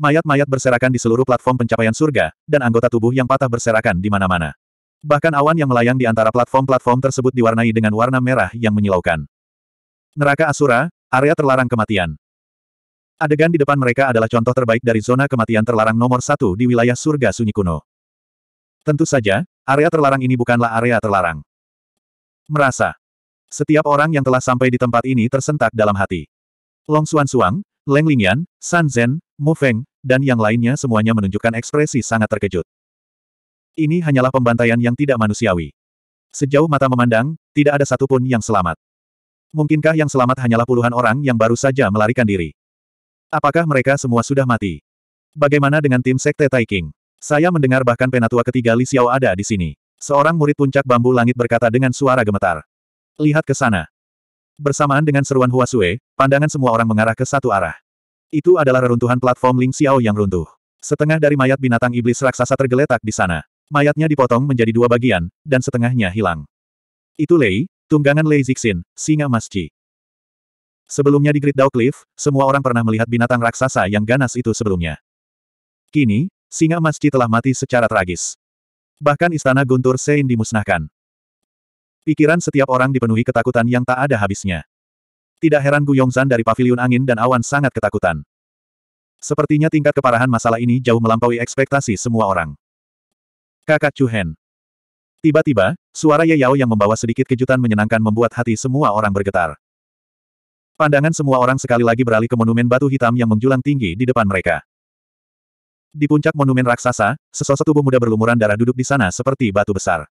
Mayat-mayat berserakan di seluruh platform pencapaian surga, dan anggota tubuh yang patah berserakan di mana-mana. Bahkan awan yang melayang di antara platform-platform tersebut diwarnai dengan warna merah yang menyilaukan. Neraka Asura, area terlarang kematian. Adegan di depan mereka adalah contoh terbaik dari zona kematian terlarang nomor satu di wilayah surga sunyi kuno. Tentu saja, area terlarang ini bukanlah area terlarang. Merasa. Setiap orang yang telah sampai di tempat ini tersentak dalam hati. Long Suan Suang, Leng Lingyan, San Zhen, Mu Feng, dan yang lainnya semuanya menunjukkan ekspresi sangat terkejut. Ini hanyalah pembantaian yang tidak manusiawi. Sejauh mata memandang, tidak ada satupun yang selamat. Mungkinkah yang selamat hanyalah puluhan orang yang baru saja melarikan diri? Apakah mereka semua sudah mati? Bagaimana dengan tim Sekte Taiking? Saya mendengar bahkan penatua ketiga Li Xiao ada di sini. Seorang murid puncak bambu langit berkata dengan suara gemetar. Lihat ke sana. Bersamaan dengan seruan Huasue, pandangan semua orang mengarah ke satu arah. Itu adalah reruntuhan platform Ling Xiao yang runtuh. Setengah dari mayat binatang iblis raksasa tergeletak di sana. Mayatnya dipotong menjadi dua bagian, dan setengahnya hilang. Itu Lei, tunggangan Lei Zixin, singa masci. Sebelumnya di Great Dao Cliff, semua orang pernah melihat binatang raksasa yang ganas itu sebelumnya. Kini, singa masci telah mati secara tragis. Bahkan istana Guntur Sein dimusnahkan. Pikiran setiap orang dipenuhi ketakutan yang tak ada habisnya. Tidak heran Gu Yongzan dari paviliun angin dan awan sangat ketakutan. Sepertinya tingkat keparahan masalah ini jauh melampaui ekspektasi semua orang. Kakak Chuhen. Tiba-tiba, suara Ye Yao yang membawa sedikit kejutan menyenangkan membuat hati semua orang bergetar. Pandangan semua orang sekali lagi beralih ke monumen batu hitam yang menjulang tinggi di depan mereka. Di puncak monumen raksasa, sesosok tubuh muda berlumuran darah duduk di sana seperti batu besar.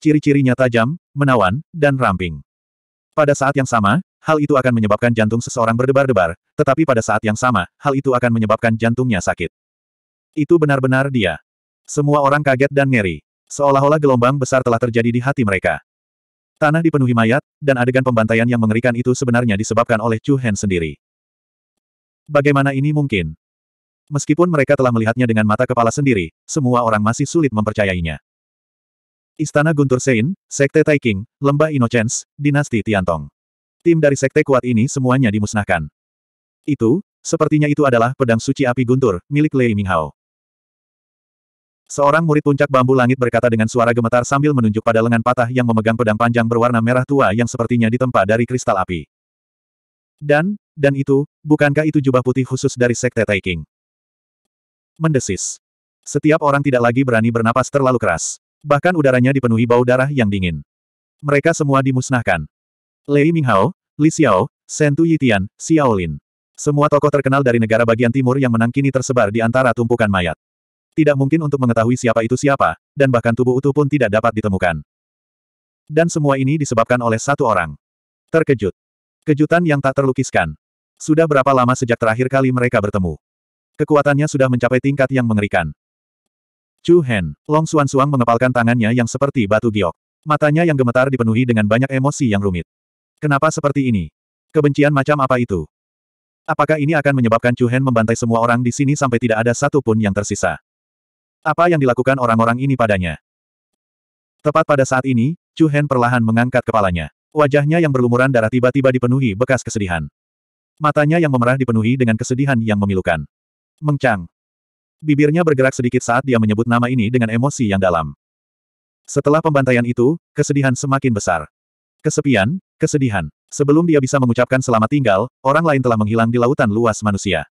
Ciri-cirinya tajam, menawan, dan ramping. Pada saat yang sama, hal itu akan menyebabkan jantung seseorang berdebar-debar, tetapi pada saat yang sama, hal itu akan menyebabkan jantungnya sakit. Itu benar-benar dia. Semua orang kaget dan ngeri. Seolah-olah gelombang besar telah terjadi di hati mereka. Tanah dipenuhi mayat, dan adegan pembantaian yang mengerikan itu sebenarnya disebabkan oleh Chu Hen sendiri. Bagaimana ini mungkin? Meskipun mereka telah melihatnya dengan mata kepala sendiri, semua orang masih sulit mempercayainya. Istana Guntur Sein, Sekte Taiking, Lembah Innocence, Dinasti Tiantong. Tim dari sekte kuat ini semuanya dimusnahkan. Itu, sepertinya itu adalah pedang suci api guntur, milik Lei Minghao. Seorang murid puncak bambu langit berkata dengan suara gemetar sambil menunjuk pada lengan patah yang memegang pedang panjang berwarna merah tua yang sepertinya ditempa dari kristal api. Dan, dan itu, bukankah itu jubah putih khusus dari Sekte Taiking? Mendesis. Setiap orang tidak lagi berani bernapas terlalu keras. Bahkan udaranya dipenuhi bau darah yang dingin. Mereka semua dimusnahkan. Lei Minghao, Li Xiao, Shen Tuyitian, Xiaolin. Semua tokoh terkenal dari negara bagian timur yang menang kini tersebar di antara tumpukan mayat. Tidak mungkin untuk mengetahui siapa itu siapa, dan bahkan tubuh utuh pun tidak dapat ditemukan. Dan semua ini disebabkan oleh satu orang. Terkejut. Kejutan yang tak terlukiskan. Sudah berapa lama sejak terakhir kali mereka bertemu? Kekuatannya sudah mencapai tingkat yang mengerikan. Chu Hen, Long Suan Suang mengepalkan tangannya yang seperti batu giok. Matanya yang gemetar dipenuhi dengan banyak emosi yang rumit. Kenapa seperti ini? Kebencian macam apa itu? Apakah ini akan menyebabkan Chu Hen membantai semua orang di sini sampai tidak ada satu pun yang tersisa? Apa yang dilakukan orang-orang ini padanya? Tepat pada saat ini, Chu Hen perlahan mengangkat kepalanya. Wajahnya yang berlumuran darah tiba-tiba dipenuhi bekas kesedihan. Matanya yang memerah dipenuhi dengan kesedihan yang memilukan. Mengcang. Bibirnya bergerak sedikit saat dia menyebut nama ini dengan emosi yang dalam. Setelah pembantaian itu, kesedihan semakin besar. Kesepian, Kesedihan. Sebelum dia bisa mengucapkan selamat tinggal, orang lain telah menghilang di lautan luas manusia.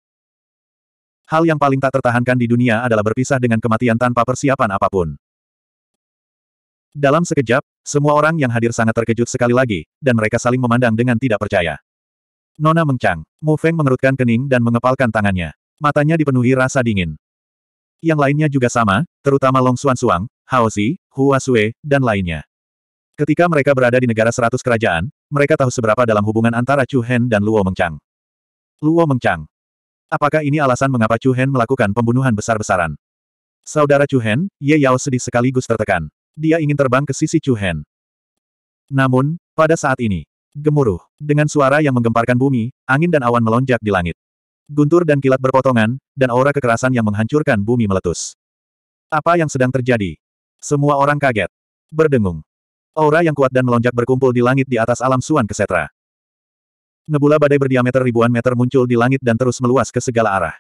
Hal yang paling tak tertahankan di dunia adalah berpisah dengan kematian tanpa persiapan apapun. Dalam sekejap, semua orang yang hadir sangat terkejut sekali lagi, dan mereka saling memandang dengan tidak percaya. Nona mengcang. Mu Feng mengerutkan kening dan mengepalkan tangannya. Matanya dipenuhi rasa dingin. Yang lainnya juga sama, terutama Long Xuan Suang, Hao Xi, Hua Sue, dan lainnya. Ketika mereka berada di negara seratus kerajaan, mereka tahu seberapa dalam hubungan antara Chu Hen dan Luo Mengchang. Luo Mengchang, Apakah ini alasan mengapa Chu Hen melakukan pembunuhan besar-besaran? Saudara Chu Hen, Ye Yao sedih sekaligus tertekan. Dia ingin terbang ke sisi Chu Hen. Namun, pada saat ini, gemuruh, dengan suara yang menggemparkan bumi, angin dan awan melonjak di langit. Guntur dan kilat berpotongan, dan aura kekerasan yang menghancurkan bumi meletus. Apa yang sedang terjadi? Semua orang kaget. Berdengung. Aura yang kuat dan melonjak berkumpul di langit di atas alam Suan Kesetra. Nebula badai berdiameter ribuan meter muncul di langit dan terus meluas ke segala arah.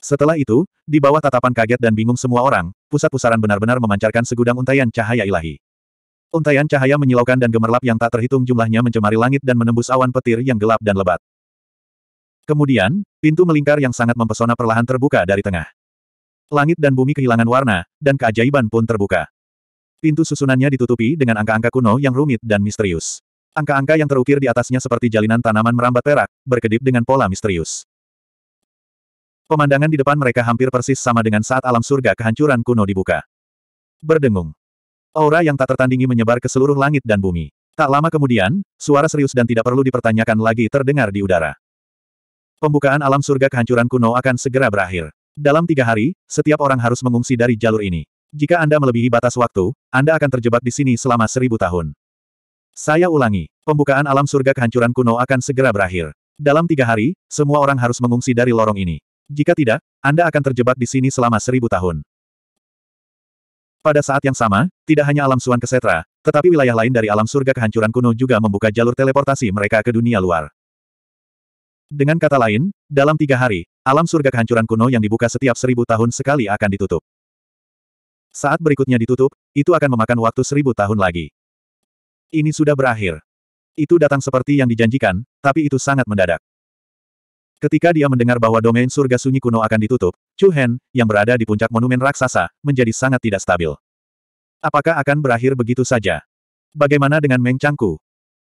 Setelah itu, di bawah tatapan kaget dan bingung semua orang, pusat pusaran benar-benar memancarkan segudang untaian cahaya ilahi. Untaian cahaya menyilaukan dan gemerlap yang tak terhitung jumlahnya mencemari langit dan menembus awan petir yang gelap dan lebat. Kemudian, pintu melingkar yang sangat mempesona perlahan terbuka dari tengah. Langit dan bumi kehilangan warna, dan keajaiban pun terbuka. Pintu susunannya ditutupi dengan angka-angka kuno yang rumit dan misterius. Angka-angka yang terukir di atasnya seperti jalinan tanaman merambat perak, berkedip dengan pola misterius. Pemandangan di depan mereka hampir persis sama dengan saat alam surga kehancuran kuno dibuka. Berdengung. Aura yang tak tertandingi menyebar ke seluruh langit dan bumi. Tak lama kemudian, suara serius dan tidak perlu dipertanyakan lagi terdengar di udara. Pembukaan alam surga kehancuran kuno akan segera berakhir. Dalam tiga hari, setiap orang harus mengungsi dari jalur ini. Jika Anda melebihi batas waktu, Anda akan terjebak di sini selama seribu tahun. Saya ulangi, pembukaan alam surga kehancuran kuno akan segera berakhir. Dalam tiga hari, semua orang harus mengungsi dari lorong ini. Jika tidak, Anda akan terjebak di sini selama seribu tahun. Pada saat yang sama, tidak hanya alam Suan Kesetra, tetapi wilayah lain dari alam surga kehancuran kuno juga membuka jalur teleportasi mereka ke dunia luar. Dengan kata lain, dalam tiga hari, alam surga kehancuran kuno yang dibuka setiap seribu tahun sekali akan ditutup. Saat berikutnya ditutup, itu akan memakan waktu seribu tahun lagi. Ini sudah berakhir. Itu datang seperti yang dijanjikan, tapi itu sangat mendadak. Ketika dia mendengar bahwa domain surga sunyi kuno akan ditutup, Chu Hen, yang berada di puncak monumen raksasa, menjadi sangat tidak stabil. Apakah akan berakhir begitu saja? Bagaimana dengan Meng Changku?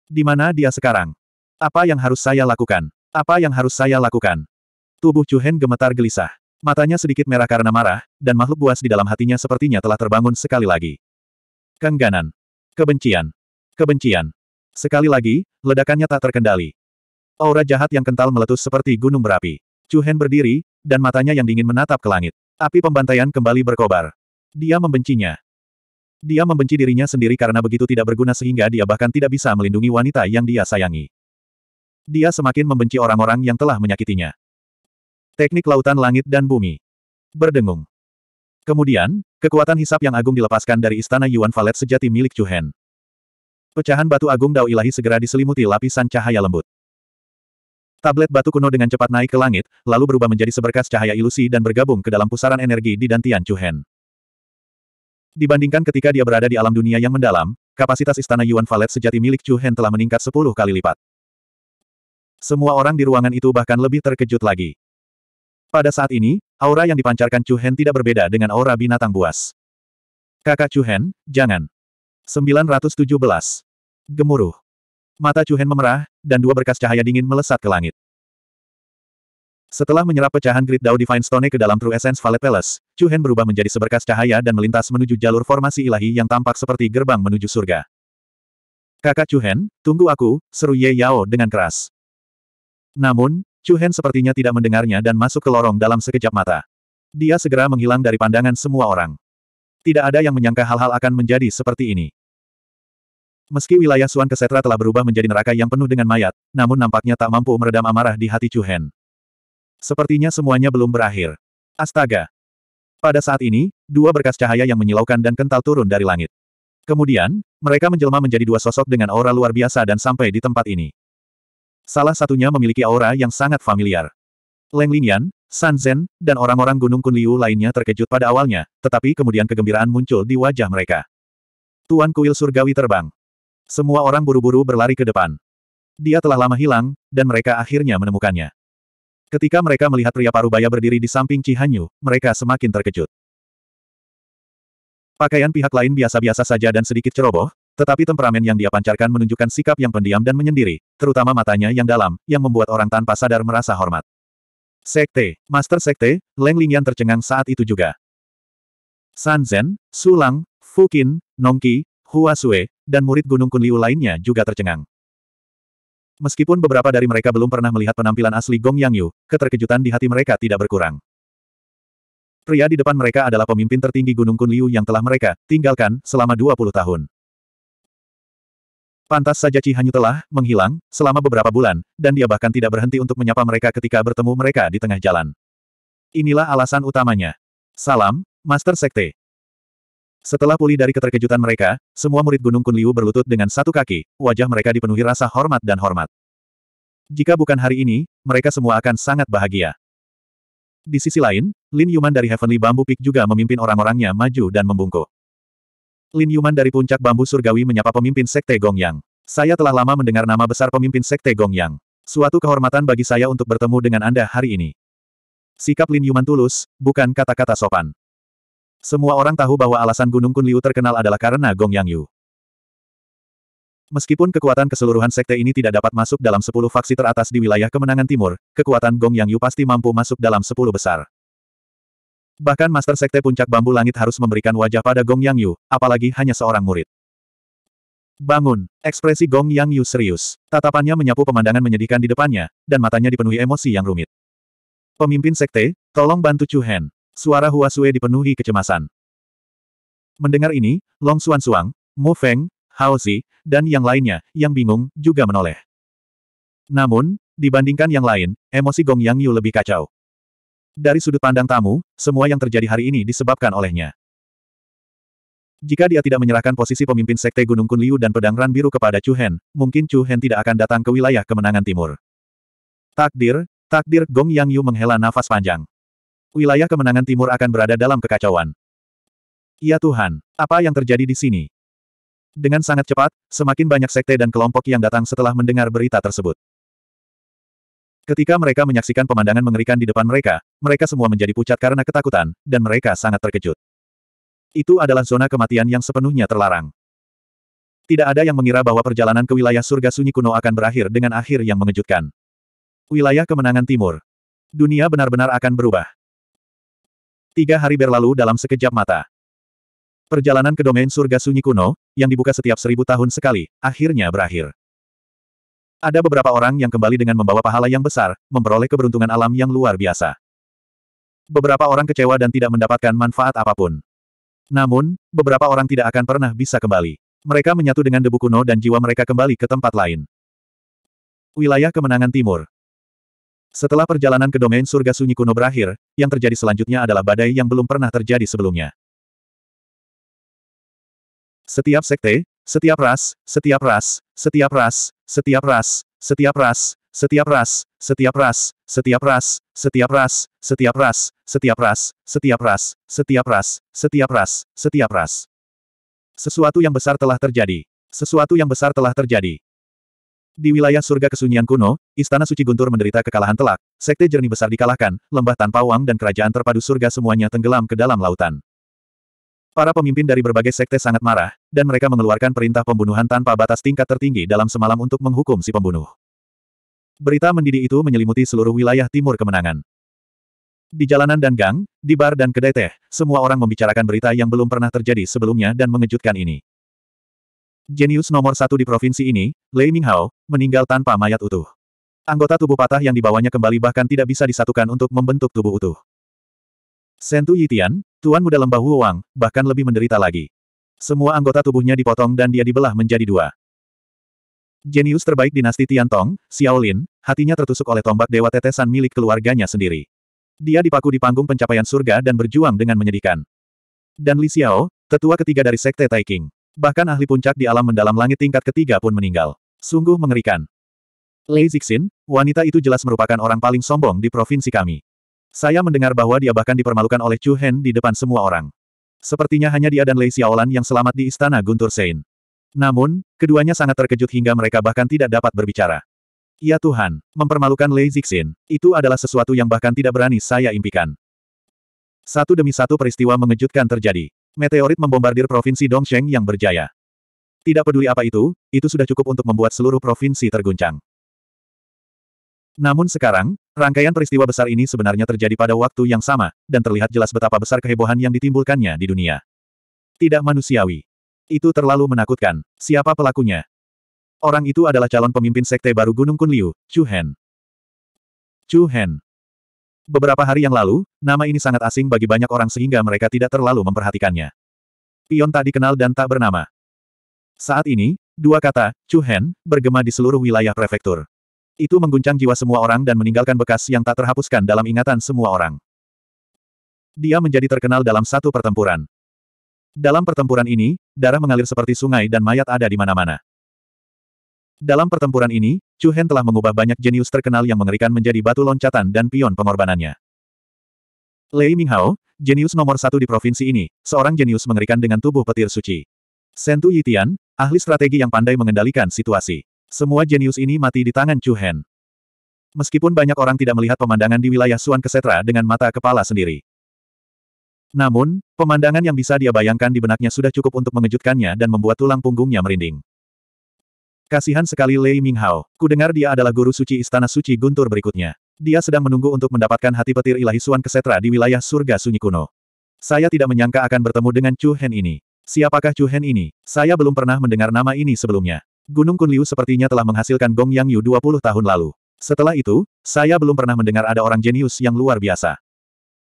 Di mana dia sekarang? Apa yang harus saya lakukan? Apa yang harus saya lakukan? Tubuh Chu Hen gemetar gelisah. Matanya sedikit merah karena marah, dan makhluk buas di dalam hatinya sepertinya telah terbangun sekali lagi. Kengganan. Kebencian. Kebencian. Sekali lagi, ledakannya tak terkendali. Aura jahat yang kental meletus seperti gunung berapi. Cuhen berdiri, dan matanya yang dingin menatap ke langit. Api pembantaian kembali berkobar. Dia membencinya. Dia membenci dirinya sendiri karena begitu tidak berguna sehingga dia bahkan tidak bisa melindungi wanita yang dia sayangi. Dia semakin membenci orang-orang yang telah menyakitinya. Teknik lautan langit dan bumi. Berdengung. Kemudian, kekuatan hisap yang agung dilepaskan dari istana Yuan Valet sejati milik Chu Hen. Pecahan batu agung Dao Ilahi segera diselimuti lapisan cahaya lembut. Tablet batu kuno dengan cepat naik ke langit, lalu berubah menjadi seberkas cahaya ilusi dan bergabung ke dalam pusaran energi di dantian Chu Hen. Dibandingkan ketika dia berada di alam dunia yang mendalam, kapasitas istana Yuan Valet sejati milik Chu Hen telah meningkat 10 kali lipat. Semua orang di ruangan itu bahkan lebih terkejut lagi. Pada saat ini, aura yang dipancarkan Chu Hen tidak berbeda dengan aura binatang buas. Kakak Chu Hen, jangan. 917. Gemuruh. Mata Chu Hen memerah, dan dua berkas cahaya dingin melesat ke langit. Setelah menyerap pecahan Grid Dao Divine Stone ke dalam True Essence Valley Palace, Chu Hen berubah menjadi seberkas cahaya dan melintas menuju jalur formasi ilahi yang tampak seperti gerbang menuju surga. Kakak Chu Hen, tunggu aku, seru Ye Yao dengan keras. Namun, Chu Hen sepertinya tidak mendengarnya dan masuk ke lorong dalam sekejap mata. Dia segera menghilang dari pandangan semua orang. Tidak ada yang menyangka hal-hal akan menjadi seperti ini. Meski wilayah Suan Kesetra telah berubah menjadi neraka yang penuh dengan mayat, namun nampaknya tak mampu meredam amarah di hati Chu Hen. Sepertinya semuanya belum berakhir. Astaga! Pada saat ini, dua berkas cahaya yang menyilaukan dan kental turun dari langit. Kemudian, mereka menjelma menjadi dua sosok dengan aura luar biasa dan sampai di tempat ini. Salah satunya memiliki aura yang sangat familiar. Leng Lingyan, San Zhen, dan orang-orang Gunung Kunliu lainnya terkejut pada awalnya, tetapi kemudian kegembiraan muncul di wajah mereka. Tuan Kuil Surgawi terbang. Semua orang buru-buru berlari ke depan. Dia telah lama hilang, dan mereka akhirnya menemukannya. Ketika mereka melihat pria parubaya berdiri di samping Cihanyu, mereka semakin terkejut. Pakaian pihak lain biasa-biasa saja dan sedikit ceroboh, tetapi temperamen yang dia pancarkan menunjukkan sikap yang pendiam dan menyendiri, terutama matanya yang dalam, yang membuat orang tanpa sadar merasa hormat. Sekte, Master Sekte, Leng Lingyan tercengang saat itu juga. San Zhen, Sulang, Fukin, Nongki, Hua Sue, dan murid Gunung Kunliu lainnya juga tercengang. Meskipun beberapa dari mereka belum pernah melihat penampilan asli Gong Yang Yu, keterkejutan di hati mereka tidak berkurang. Pria di depan mereka adalah pemimpin tertinggi Gunung Kunliu yang telah mereka tinggalkan selama 20 tahun. Pantas saja Cihanyu telah menghilang selama beberapa bulan, dan dia bahkan tidak berhenti untuk menyapa mereka ketika bertemu mereka di tengah jalan. Inilah alasan utamanya. Salam, Master Sekte. Setelah pulih dari keterkejutan mereka, semua murid Gunung Kunliu berlutut dengan satu kaki, wajah mereka dipenuhi rasa hormat dan hormat. Jika bukan hari ini, mereka semua akan sangat bahagia. Di sisi lain, Lin Yuman dari Heavenly Bamboo Peak juga memimpin orang-orangnya maju dan membungkuk. Lin Yuman dari puncak bambu surgawi menyapa pemimpin Sekte Gongyang. Saya telah lama mendengar nama besar pemimpin Sekte Gongyang. Suatu kehormatan bagi saya untuk bertemu dengan Anda hari ini. Sikap Lin Yuman tulus, bukan kata-kata sopan. Semua orang tahu bahwa alasan Gunung Kunliu terkenal adalah karena Gongyang Yu. Meskipun kekuatan keseluruhan sekte ini tidak dapat masuk dalam 10 faksi teratas di wilayah kemenangan timur, kekuatan Gong Yang Yu pasti mampu masuk dalam 10 besar. Bahkan Master Sekte Puncak Bambu Langit harus memberikan wajah pada Gong Yang Yu, apalagi hanya seorang murid. Bangun! Ekspresi Gong Yang Yu serius. Tatapannya menyapu pemandangan menyedihkan di depannya, dan matanya dipenuhi emosi yang rumit. Pemimpin Sekte, tolong bantu Chu Hen. Suara Hua Sue dipenuhi kecemasan. Mendengar ini, Long Xuan Suang, Mu Feng, hao zi dan yang lainnya, yang bingung, juga menoleh. Namun, dibandingkan yang lain, emosi Gong Yang Yu lebih kacau. Dari sudut pandang tamu, semua yang terjadi hari ini disebabkan olehnya. Jika dia tidak menyerahkan posisi pemimpin Sekte Gunung Kunliu dan Pedang Ran Biru kepada Chu Hen, mungkin Chu Hen tidak akan datang ke wilayah kemenangan timur. Takdir, takdir Gong Yang Yu menghela nafas panjang. Wilayah kemenangan timur akan berada dalam kekacauan. Ya Tuhan, apa yang terjadi di sini? Dengan sangat cepat, semakin banyak sekte dan kelompok yang datang setelah mendengar berita tersebut. Ketika mereka menyaksikan pemandangan mengerikan di depan mereka, mereka semua menjadi pucat karena ketakutan, dan mereka sangat terkejut. Itu adalah zona kematian yang sepenuhnya terlarang. Tidak ada yang mengira bahwa perjalanan ke wilayah surga sunyi kuno akan berakhir dengan akhir yang mengejutkan. Wilayah kemenangan timur. Dunia benar-benar akan berubah. Tiga hari berlalu dalam sekejap mata. Perjalanan ke domain surga sunyi kuno, yang dibuka setiap seribu tahun sekali, akhirnya berakhir. Ada beberapa orang yang kembali dengan membawa pahala yang besar, memperoleh keberuntungan alam yang luar biasa. Beberapa orang kecewa dan tidak mendapatkan manfaat apapun. Namun, beberapa orang tidak akan pernah bisa kembali. Mereka menyatu dengan debu kuno dan jiwa mereka kembali ke tempat lain. Wilayah Kemenangan Timur Setelah perjalanan ke domain surga sunyi kuno berakhir, yang terjadi selanjutnya adalah badai yang belum pernah terjadi sebelumnya. Setiap sekte, setiap ras, setiap ras, setiap ras, setiap ras, setiap ras, setiap ras, setiap ras, setiap ras, setiap ras, setiap ras, setiap ras, setiap ras, setiap ras, setiap ras, setiap ras. Sesuatu yang besar telah terjadi. Sesuatu yang besar telah terjadi. Di wilayah surga kesunyian kuno, Istana Suci Guntur menderita kekalahan telak, sekte jernih besar dikalahkan, lembah tanpa uang dan kerajaan terpadu surga semuanya tenggelam ke dalam lautan. Para pemimpin dari berbagai sekte sangat marah, dan mereka mengeluarkan perintah pembunuhan tanpa batas tingkat tertinggi dalam semalam untuk menghukum si pembunuh. Berita mendidih itu menyelimuti seluruh wilayah timur kemenangan. Di jalanan dan gang, di bar dan kedai teh, semua orang membicarakan berita yang belum pernah terjadi sebelumnya dan mengejutkan ini. Jenius nomor satu di provinsi ini, Lei Minghao, meninggal tanpa mayat utuh. Anggota tubuh patah yang dibawanya kembali bahkan tidak bisa disatukan untuk membentuk tubuh utuh. Sentu Yitian, Tuan Muda Lembah Wang, bahkan lebih menderita lagi. Semua anggota tubuhnya dipotong dan dia dibelah menjadi dua. Jenius terbaik dinasti Tiantong, Xiaolin, hatinya tertusuk oleh tombak dewa tetesan milik keluarganya sendiri. Dia dipaku di panggung pencapaian surga dan berjuang dengan menyedihkan. Dan Li Xiao, tetua ketiga dari Sekte Taiking. Bahkan ahli puncak di alam mendalam langit tingkat ketiga pun meninggal. Sungguh mengerikan. Lei Zixin, wanita itu jelas merupakan orang paling sombong di provinsi kami. Saya mendengar bahwa dia bahkan dipermalukan oleh Chu Hen di depan semua orang. Sepertinya hanya dia dan Lei Xiaolan yang selamat di istana Guntur Sein. Namun, keduanya sangat terkejut hingga mereka bahkan tidak dapat berbicara. Ya Tuhan, mempermalukan Lei Zixin, itu adalah sesuatu yang bahkan tidak berani saya impikan. Satu demi satu peristiwa mengejutkan terjadi. Meteorit membombardir provinsi Dongsheng yang berjaya. Tidak peduli apa itu, itu sudah cukup untuk membuat seluruh provinsi terguncang. Namun sekarang, rangkaian peristiwa besar ini sebenarnya terjadi pada waktu yang sama, dan terlihat jelas betapa besar kehebohan yang ditimbulkannya di dunia. Tidak manusiawi. Itu terlalu menakutkan. Siapa pelakunya? Orang itu adalah calon pemimpin sekte baru Gunung Kunliu, Chu Hen. Chu Hen. Beberapa hari yang lalu, nama ini sangat asing bagi banyak orang sehingga mereka tidak terlalu memperhatikannya. Pion tak dikenal dan tak bernama. Saat ini, dua kata, Chu Hen, bergema di seluruh wilayah prefektur. Itu mengguncang jiwa semua orang dan meninggalkan bekas yang tak terhapuskan dalam ingatan semua orang. Dia menjadi terkenal dalam satu pertempuran. Dalam pertempuran ini, darah mengalir seperti sungai dan mayat ada di mana-mana. Dalam pertempuran ini, Chu Hen telah mengubah banyak jenius terkenal yang mengerikan menjadi batu loncatan dan pion pengorbanannya. Lei Minghao, jenius nomor satu di provinsi ini, seorang jenius mengerikan dengan tubuh petir suci. Sentu Yitian, ahli strategi yang pandai mengendalikan situasi. Semua jenius ini mati di tangan Chu Hen. Meskipun banyak orang tidak melihat pemandangan di wilayah Suan Kesetra dengan mata kepala sendiri. Namun, pemandangan yang bisa dia bayangkan di benaknya sudah cukup untuk mengejutkannya dan membuat tulang punggungnya merinding. Kasihan sekali Lei Minghao, ku dengar dia adalah guru suci Istana Suci Guntur berikutnya. Dia sedang menunggu untuk mendapatkan hati petir ilahi Suan Kesetra di wilayah surga sunyi kuno. Saya tidak menyangka akan bertemu dengan Chu Hen ini. Siapakah Chu Hen ini? Saya belum pernah mendengar nama ini sebelumnya. Gunung Kunliu sepertinya telah menghasilkan Gong Yang Yu 20 tahun lalu. Setelah itu, saya belum pernah mendengar ada orang jenius yang luar biasa.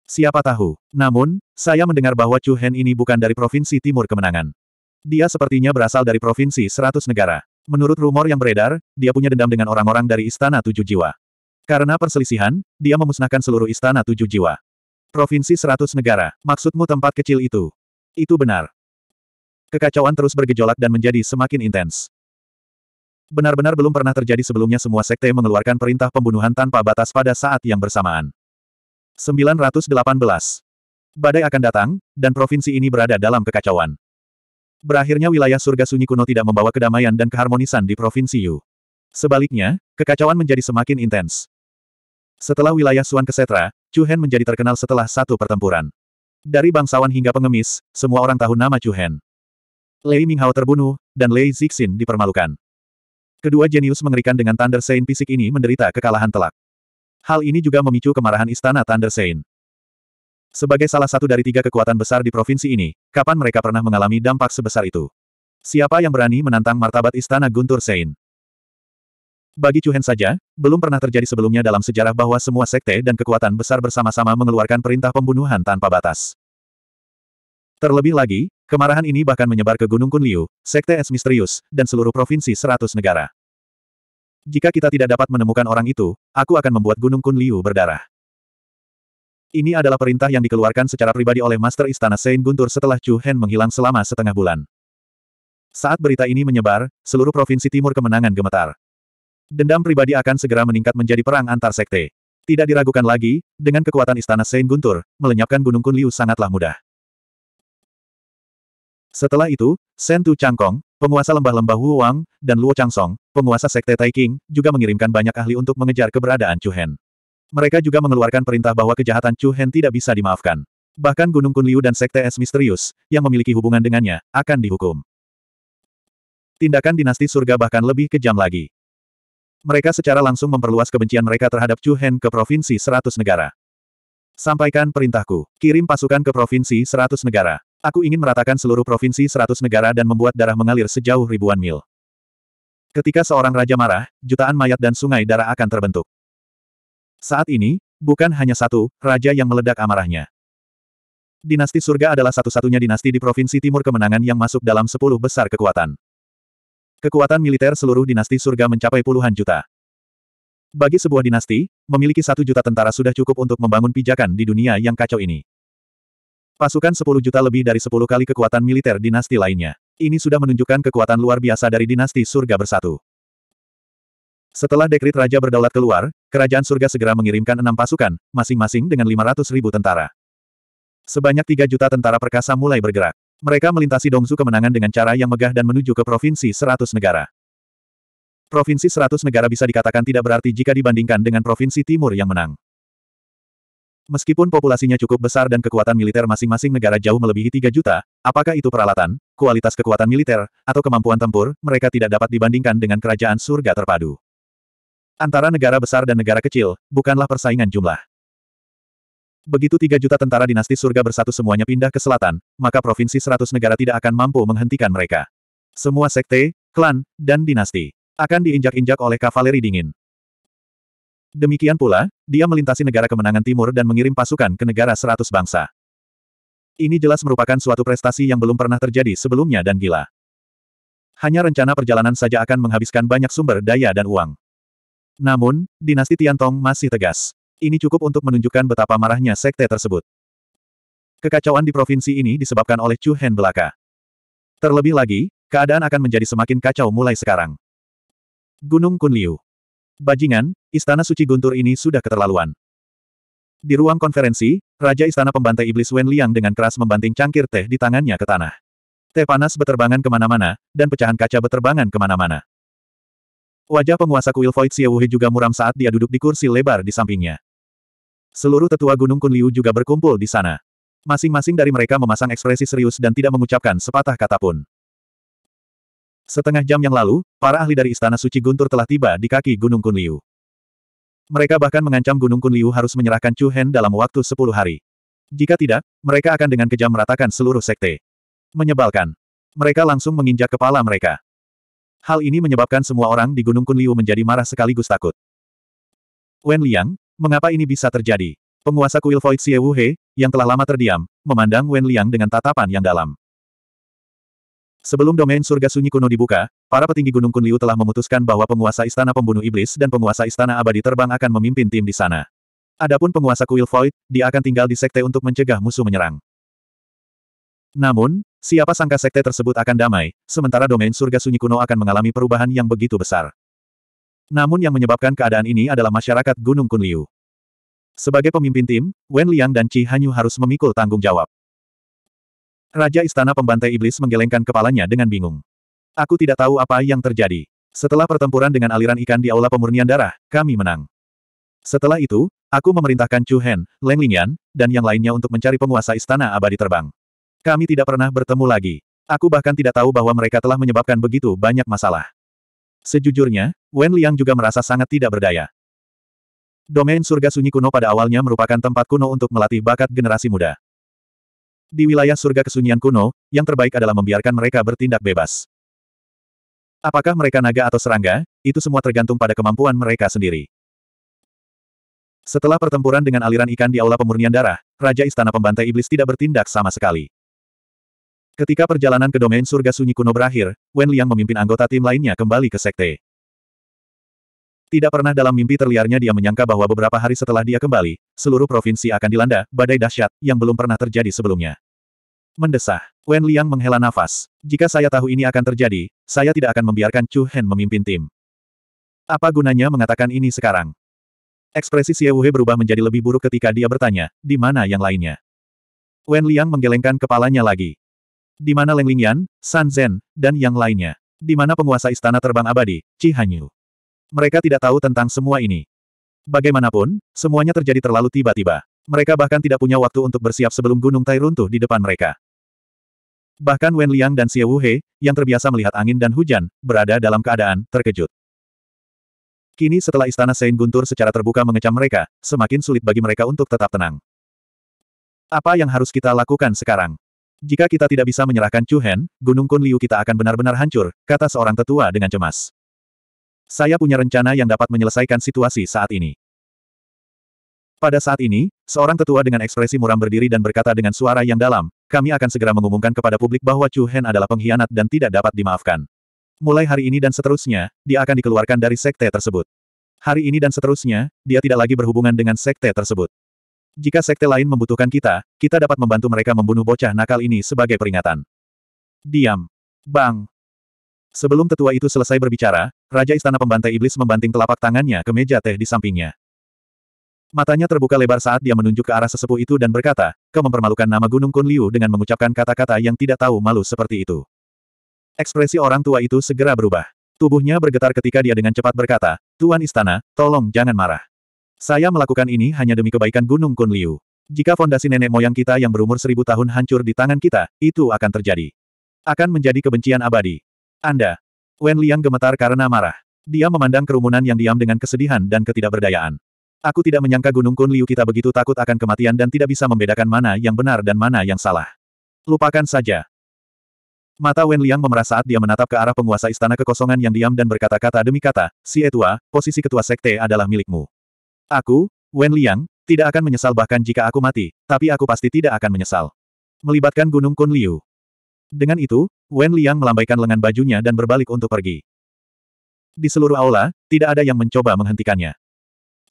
Siapa tahu. Namun, saya mendengar bahwa Chu Hen ini bukan dari Provinsi Timur Kemenangan. Dia sepertinya berasal dari Provinsi Seratus Negara. Menurut rumor yang beredar, dia punya dendam dengan orang-orang dari Istana Tujuh Jiwa. Karena perselisihan, dia memusnahkan seluruh Istana Tujuh Jiwa. Provinsi Seratus Negara, maksudmu tempat kecil itu? Itu benar. Kekacauan terus bergejolak dan menjadi semakin intens. Benar-benar belum pernah terjadi sebelumnya semua sekte mengeluarkan perintah pembunuhan tanpa batas pada saat yang bersamaan. 918. Badai akan datang, dan provinsi ini berada dalam kekacauan. Berakhirnya wilayah surga sunyi kuno tidak membawa kedamaian dan keharmonisan di Provinsi Yu. Sebaliknya, kekacauan menjadi semakin intens. Setelah wilayah Suan Kesetra, Chu Hen menjadi terkenal setelah satu pertempuran. Dari bangsawan hingga pengemis, semua orang tahu nama Chu Hen. Lei Minghao terbunuh, dan Lei Zixin dipermalukan. Kedua jenius mengerikan dengan Thunder Sein fisik ini menderita kekalahan telak. Hal ini juga memicu kemarahan istana Thunder Sein. Sebagai salah satu dari tiga kekuatan besar di provinsi ini, kapan mereka pernah mengalami dampak sebesar itu? Siapa yang berani menantang martabat istana Guntur Sein? Bagi Chuhen saja, belum pernah terjadi sebelumnya dalam sejarah bahwa semua sekte dan kekuatan besar bersama-sama mengeluarkan perintah pembunuhan tanpa batas. Terlebih lagi, Kemarahan ini bahkan menyebar ke Gunung Kunliu, Sekte Es Misterius, dan seluruh provinsi seratus negara. Jika kita tidak dapat menemukan orang itu, aku akan membuat Gunung Kunliu berdarah. Ini adalah perintah yang dikeluarkan secara pribadi oleh Master Istana Saint Guntur setelah Chu Hen menghilang selama setengah bulan. Saat berita ini menyebar, seluruh provinsi timur kemenangan gemetar. Dendam pribadi akan segera meningkat menjadi perang antar sekte. Tidak diragukan lagi, dengan kekuatan Istana Saint Guntur, melenyapkan Gunung Kunliu sangatlah mudah. Setelah itu, Shen Tu Changkong, penguasa lembah-lembah Wu Wang, dan Luo Changsong, penguasa sekte Taiking, juga mengirimkan banyak ahli untuk mengejar keberadaan Chu Hen. Mereka juga mengeluarkan perintah bahwa kejahatan Chu Hen tidak bisa dimaafkan. Bahkan Gunung Kunliu dan sekte es misterius, yang memiliki hubungan dengannya, akan dihukum. Tindakan dinasti surga bahkan lebih kejam lagi. Mereka secara langsung memperluas kebencian mereka terhadap Chu Hen ke provinsi seratus negara. Sampaikan perintahku. Kirim pasukan ke provinsi seratus negara. Aku ingin meratakan seluruh provinsi seratus negara dan membuat darah mengalir sejauh ribuan mil. Ketika seorang raja marah, jutaan mayat dan sungai darah akan terbentuk. Saat ini, bukan hanya satu, raja yang meledak amarahnya. Dinasti surga adalah satu-satunya dinasti di Provinsi Timur Kemenangan yang masuk dalam sepuluh besar kekuatan. Kekuatan militer seluruh dinasti surga mencapai puluhan juta. Bagi sebuah dinasti, memiliki satu juta tentara sudah cukup untuk membangun pijakan di dunia yang kacau ini. Pasukan 10 juta lebih dari 10 kali kekuatan militer dinasti lainnya. Ini sudah menunjukkan kekuatan luar biasa dari dinasti surga bersatu. Setelah dekrit Raja berdaulat keluar, kerajaan surga segera mengirimkan enam pasukan, masing-masing dengan 500 ribu tentara. Sebanyak 3 juta tentara perkasa mulai bergerak. Mereka melintasi Dongzu kemenangan dengan cara yang megah dan menuju ke provinsi 100 negara. Provinsi 100 negara bisa dikatakan tidak berarti jika dibandingkan dengan provinsi timur yang menang. Meskipun populasinya cukup besar dan kekuatan militer masing-masing negara jauh melebihi 3 juta, apakah itu peralatan, kualitas kekuatan militer, atau kemampuan tempur, mereka tidak dapat dibandingkan dengan kerajaan surga terpadu. Antara negara besar dan negara kecil, bukanlah persaingan jumlah. Begitu 3 juta tentara dinasti surga bersatu semuanya pindah ke selatan, maka provinsi 100 negara tidak akan mampu menghentikan mereka. Semua sekte, klan, dan dinasti akan diinjak-injak oleh kavaleri dingin. Demikian pula, dia melintasi negara kemenangan timur dan mengirim pasukan ke negara seratus bangsa. Ini jelas merupakan suatu prestasi yang belum pernah terjadi sebelumnya dan gila. Hanya rencana perjalanan saja akan menghabiskan banyak sumber daya dan uang. Namun, dinasti Tiantong masih tegas. Ini cukup untuk menunjukkan betapa marahnya sekte tersebut. Kekacauan di provinsi ini disebabkan oleh Chu Hen belaka. Terlebih lagi, keadaan akan menjadi semakin kacau mulai sekarang. Gunung Kunliu. Bajingan, Istana Suci Guntur ini sudah keterlaluan. Di ruang konferensi, Raja Istana Pembantai Iblis Wen Liang dengan keras membanting cangkir teh di tangannya ke tanah. Teh panas beterbangan kemana-mana, dan pecahan kaca beterbangan kemana-mana. Wajah penguasa kuil Void Siewuhi juga muram saat dia duduk di kursi lebar di sampingnya. Seluruh tetua Gunung Kunliu juga berkumpul di sana. Masing-masing dari mereka memasang ekspresi serius dan tidak mengucapkan sepatah kata pun. Setengah jam yang lalu, para ahli dari Istana Suci Guntur telah tiba di kaki Gunung Kunliu. Mereka bahkan mengancam Gunung Kunliu harus menyerahkan Chu Hen dalam waktu 10 hari. Jika tidak, mereka akan dengan kejam meratakan seluruh sekte. Menyebalkan. Mereka langsung menginjak kepala mereka. Hal ini menyebabkan semua orang di Gunung Kunliu menjadi marah sekaligus takut. Wen Liang, mengapa ini bisa terjadi? Penguasa kuil Void Xie yang telah lama terdiam, memandang Wen Liang dengan tatapan yang dalam. Sebelum domain surga sunyi kuno dibuka, para petinggi Gunung Kunliu telah memutuskan bahwa penguasa istana pembunuh iblis dan penguasa istana abadi terbang akan memimpin tim di sana. Adapun penguasa kuil Void, dia akan tinggal di sekte untuk mencegah musuh menyerang. Namun, siapa sangka sekte tersebut akan damai, sementara domain surga sunyi kuno akan mengalami perubahan yang begitu besar. Namun yang menyebabkan keadaan ini adalah masyarakat Gunung Kunliu. Sebagai pemimpin tim, Wen Liang dan Qi Hanyu harus memikul tanggung jawab. Raja Istana Pembantai Iblis menggelengkan kepalanya dengan bingung. Aku tidak tahu apa yang terjadi. Setelah pertempuran dengan aliran ikan di Aula Pemurnian Darah, kami menang. Setelah itu, aku memerintahkan Chu Hen, Leng Lingyan, dan yang lainnya untuk mencari penguasa Istana Abadi Terbang. Kami tidak pernah bertemu lagi. Aku bahkan tidak tahu bahwa mereka telah menyebabkan begitu banyak masalah. Sejujurnya, Wen Liang juga merasa sangat tidak berdaya. Domain surga sunyi kuno pada awalnya merupakan tempat kuno untuk melatih bakat generasi muda. Di wilayah surga kesunyian kuno, yang terbaik adalah membiarkan mereka bertindak bebas. Apakah mereka naga atau serangga, itu semua tergantung pada kemampuan mereka sendiri. Setelah pertempuran dengan aliran ikan di Aula Pemurnian Darah, Raja Istana Pembantai Iblis tidak bertindak sama sekali. Ketika perjalanan ke domain surga sunyi kuno berakhir, Wen Liang memimpin anggota tim lainnya kembali ke sekte. Tidak pernah dalam mimpi terliarnya dia menyangka bahwa beberapa hari setelah dia kembali, seluruh provinsi akan dilanda badai dahsyat yang belum pernah terjadi sebelumnya. Mendesah. Wen Liang menghela nafas. Jika saya tahu ini akan terjadi, saya tidak akan membiarkan Chu Hen memimpin tim. Apa gunanya mengatakan ini sekarang? Ekspresi Xie Wuhe berubah menjadi lebih buruk ketika dia bertanya, di mana yang lainnya? Wen Liang menggelengkan kepalanya lagi. Di mana Leng Lingyan, San Zhen, dan yang lainnya? Di mana penguasa istana terbang abadi, Cihanyu? Hanyu? Mereka tidak tahu tentang semua ini. Bagaimanapun, semuanya terjadi terlalu tiba-tiba. Mereka bahkan tidak punya waktu untuk bersiap sebelum gunung Tai runtuh di depan mereka. Bahkan Wen Liang dan Xie Wuhe, yang terbiasa melihat angin dan hujan, berada dalam keadaan terkejut. Kini setelah istana Sein Guntur secara terbuka mengecam mereka, semakin sulit bagi mereka untuk tetap tenang. Apa yang harus kita lakukan sekarang? Jika kita tidak bisa menyerahkan Chu Hen, Gunung Liu kita akan benar-benar hancur, kata seorang tetua dengan cemas. Saya punya rencana yang dapat menyelesaikan situasi saat ini. Pada saat ini, seorang tetua dengan ekspresi muram berdiri dan berkata dengan suara yang dalam, kami akan segera mengumumkan kepada publik bahwa Chu Hen adalah pengkhianat dan tidak dapat dimaafkan. Mulai hari ini dan seterusnya, dia akan dikeluarkan dari sekte tersebut. Hari ini dan seterusnya, dia tidak lagi berhubungan dengan sekte tersebut. Jika sekte lain membutuhkan kita, kita dapat membantu mereka membunuh bocah nakal ini sebagai peringatan. Diam. Bang. Sebelum tetua itu selesai berbicara, Raja Istana Pembantai Iblis membanting telapak tangannya ke meja teh di sampingnya. Matanya terbuka lebar saat dia menunjuk ke arah sesepuh itu dan berkata, kau mempermalukan nama Gunung Kunliu dengan mengucapkan kata-kata yang tidak tahu malu seperti itu. Ekspresi orang tua itu segera berubah. Tubuhnya bergetar ketika dia dengan cepat berkata, Tuan Istana, tolong jangan marah. Saya melakukan ini hanya demi kebaikan Gunung Kunliu. Jika fondasi nenek moyang kita yang berumur seribu tahun hancur di tangan kita, itu akan terjadi. Akan menjadi kebencian abadi. Anda. Wen Liang gemetar karena marah. Dia memandang kerumunan yang diam dengan kesedihan dan ketidakberdayaan. Aku tidak menyangka Gunung Kun Liu kita begitu takut akan kematian dan tidak bisa membedakan mana yang benar dan mana yang salah. Lupakan saja. Mata Wen Liang memerah saat dia menatap ke arah penguasa istana kekosongan yang diam dan berkata-kata demi kata, Si Etua, posisi ketua sekte adalah milikmu. Aku, Wen Liang, tidak akan menyesal bahkan jika aku mati, tapi aku pasti tidak akan menyesal. Melibatkan Gunung Kun Liu. Dengan itu, Wen Liang melambaikan lengan bajunya dan berbalik untuk pergi. Di seluruh aula, tidak ada yang mencoba menghentikannya.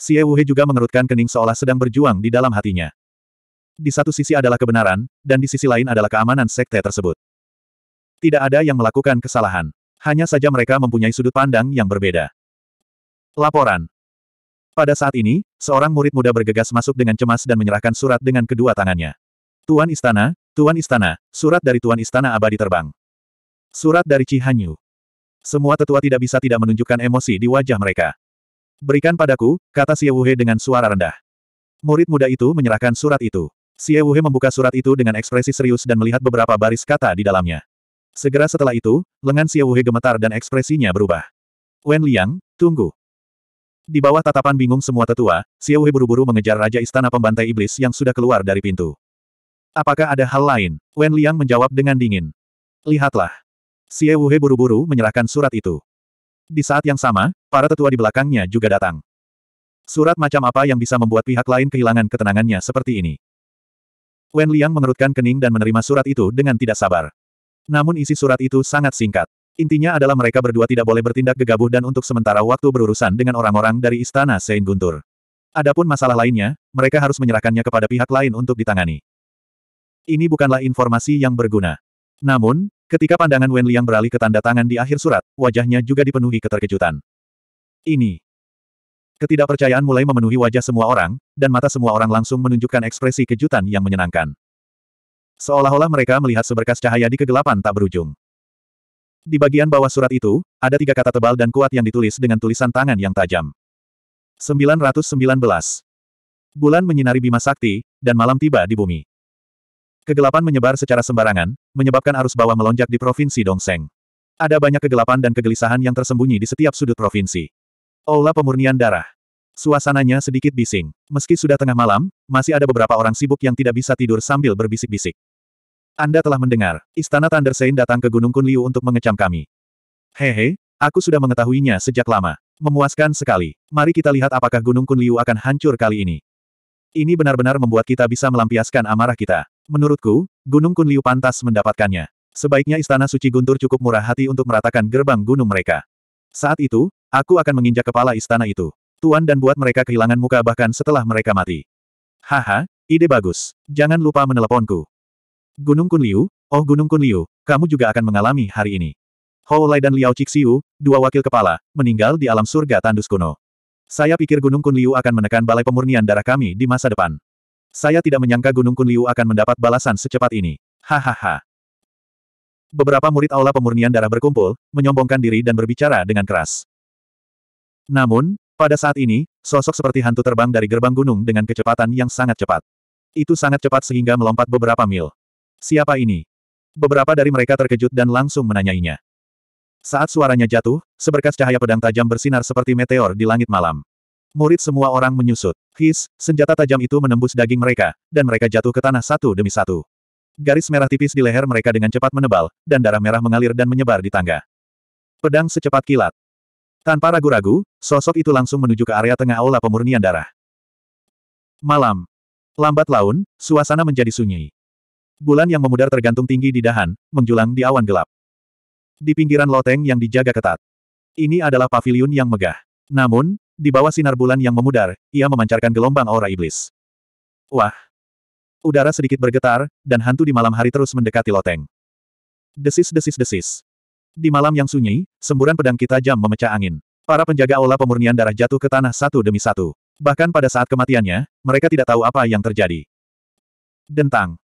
Xie Wuhe juga mengerutkan kening seolah sedang berjuang di dalam hatinya. Di satu sisi adalah kebenaran, dan di sisi lain adalah keamanan sekte tersebut. Tidak ada yang melakukan kesalahan. Hanya saja mereka mempunyai sudut pandang yang berbeda. Laporan Pada saat ini, seorang murid muda bergegas masuk dengan cemas dan menyerahkan surat dengan kedua tangannya. Tuan Istana, Tuan Istana, surat dari Tuan Istana Abadi Terbang. Surat dari Chi Hanyu. Semua tetua tidak bisa tidak menunjukkan emosi di wajah mereka. Berikan padaku, kata Xie Wuhe dengan suara rendah. Murid muda itu menyerahkan surat itu. Xie Wuhe membuka surat itu dengan ekspresi serius dan melihat beberapa baris kata di dalamnya. Segera setelah itu, lengan Xie Wuhe gemetar dan ekspresinya berubah. Wen Liang, tunggu. Di bawah tatapan bingung semua tetua, Xie Wuhe buru-buru mengejar Raja Istana Pembantai Iblis yang sudah keluar dari pintu. Apakah ada hal lain? Wen Liang menjawab dengan dingin. Lihatlah. Xie Wuhe buru-buru menyerahkan surat itu. Di saat yang sama, para tetua di belakangnya juga datang. Surat macam apa yang bisa membuat pihak lain kehilangan ketenangannya seperti ini? Wen Liang mengerutkan kening dan menerima surat itu dengan tidak sabar. Namun isi surat itu sangat singkat. Intinya adalah mereka berdua tidak boleh bertindak gegabah dan untuk sementara waktu berurusan dengan orang-orang dari Istana Sein Guntur. Adapun masalah lainnya, mereka harus menyerahkannya kepada pihak lain untuk ditangani ini bukanlah informasi yang berguna. Namun, ketika pandangan Wen Liang beralih ke tanda tangan di akhir surat, wajahnya juga dipenuhi keterkejutan. Ini. Ketidakpercayaan mulai memenuhi wajah semua orang, dan mata semua orang langsung menunjukkan ekspresi kejutan yang menyenangkan. Seolah-olah mereka melihat seberkas cahaya di kegelapan tak berujung. Di bagian bawah surat itu, ada tiga kata tebal dan kuat yang ditulis dengan tulisan tangan yang tajam. 919. Bulan menyinari Bima Sakti, dan malam tiba di bumi. Kegelapan menyebar secara sembarangan, menyebabkan arus bawah melonjak di Provinsi Dongseng. Ada banyak kegelapan dan kegelisahan yang tersembunyi di setiap sudut provinsi. Aula pemurnian darah. Suasananya sedikit bising. Meski sudah tengah malam, masih ada beberapa orang sibuk yang tidak bisa tidur sambil berbisik-bisik. Anda telah mendengar, Istana Thundersein datang ke Gunung Kunliu untuk mengecam kami. Hehe, aku sudah mengetahuinya sejak lama. Memuaskan sekali. Mari kita lihat apakah Gunung Kunliu akan hancur kali ini. Ini benar-benar membuat kita bisa melampiaskan amarah kita. Menurutku, Gunung Kunliu pantas mendapatkannya. Sebaiknya Istana Suci Guntur cukup murah hati untuk meratakan gerbang gunung mereka. Saat itu, aku akan menginjak kepala istana itu. Tuan dan buat mereka kehilangan muka bahkan setelah mereka mati. Haha, ide bagus. Jangan lupa meneleponku. Gunung Kunliu, oh Gunung Kunliu, kamu juga akan mengalami hari ini. Hou Lai dan Liao Cixiu, dua wakil kepala, meninggal di alam surga tandus kuno. Saya pikir Gunung Kunliu akan menekan balai pemurnian darah kami di masa depan. Saya tidak menyangka Gunung Kunliu akan mendapat balasan secepat ini. Hahaha. Beberapa murid aula pemurnian darah berkumpul, menyombongkan diri dan berbicara dengan keras. Namun, pada saat ini, sosok seperti hantu terbang dari gerbang gunung dengan kecepatan yang sangat cepat. Itu sangat cepat sehingga melompat beberapa mil. Siapa ini? Beberapa dari mereka terkejut dan langsung menanyainya. Saat suaranya jatuh, seberkas cahaya pedang tajam bersinar seperti meteor di langit malam. Murid semua orang menyusut. His, senjata tajam itu menembus daging mereka, dan mereka jatuh ke tanah satu demi satu. Garis merah tipis di leher mereka dengan cepat menebal, dan darah merah mengalir dan menyebar di tangga. Pedang secepat kilat. Tanpa ragu-ragu, sosok itu langsung menuju ke area tengah aula pemurnian darah. Malam. Lambat laun, suasana menjadi sunyi. Bulan yang memudar tergantung tinggi di dahan, menjulang di awan gelap. Di pinggiran loteng yang dijaga ketat. Ini adalah paviliun yang megah. Namun, di bawah sinar bulan yang memudar, ia memancarkan gelombang aura iblis. Wah! Udara sedikit bergetar, dan hantu di malam hari terus mendekati loteng. Desis-desis-desis. Di malam yang sunyi, semburan pedang kita jam memecah angin. Para penjaga aula pemurnian darah jatuh ke tanah satu demi satu. Bahkan pada saat kematiannya, mereka tidak tahu apa yang terjadi. Dentang.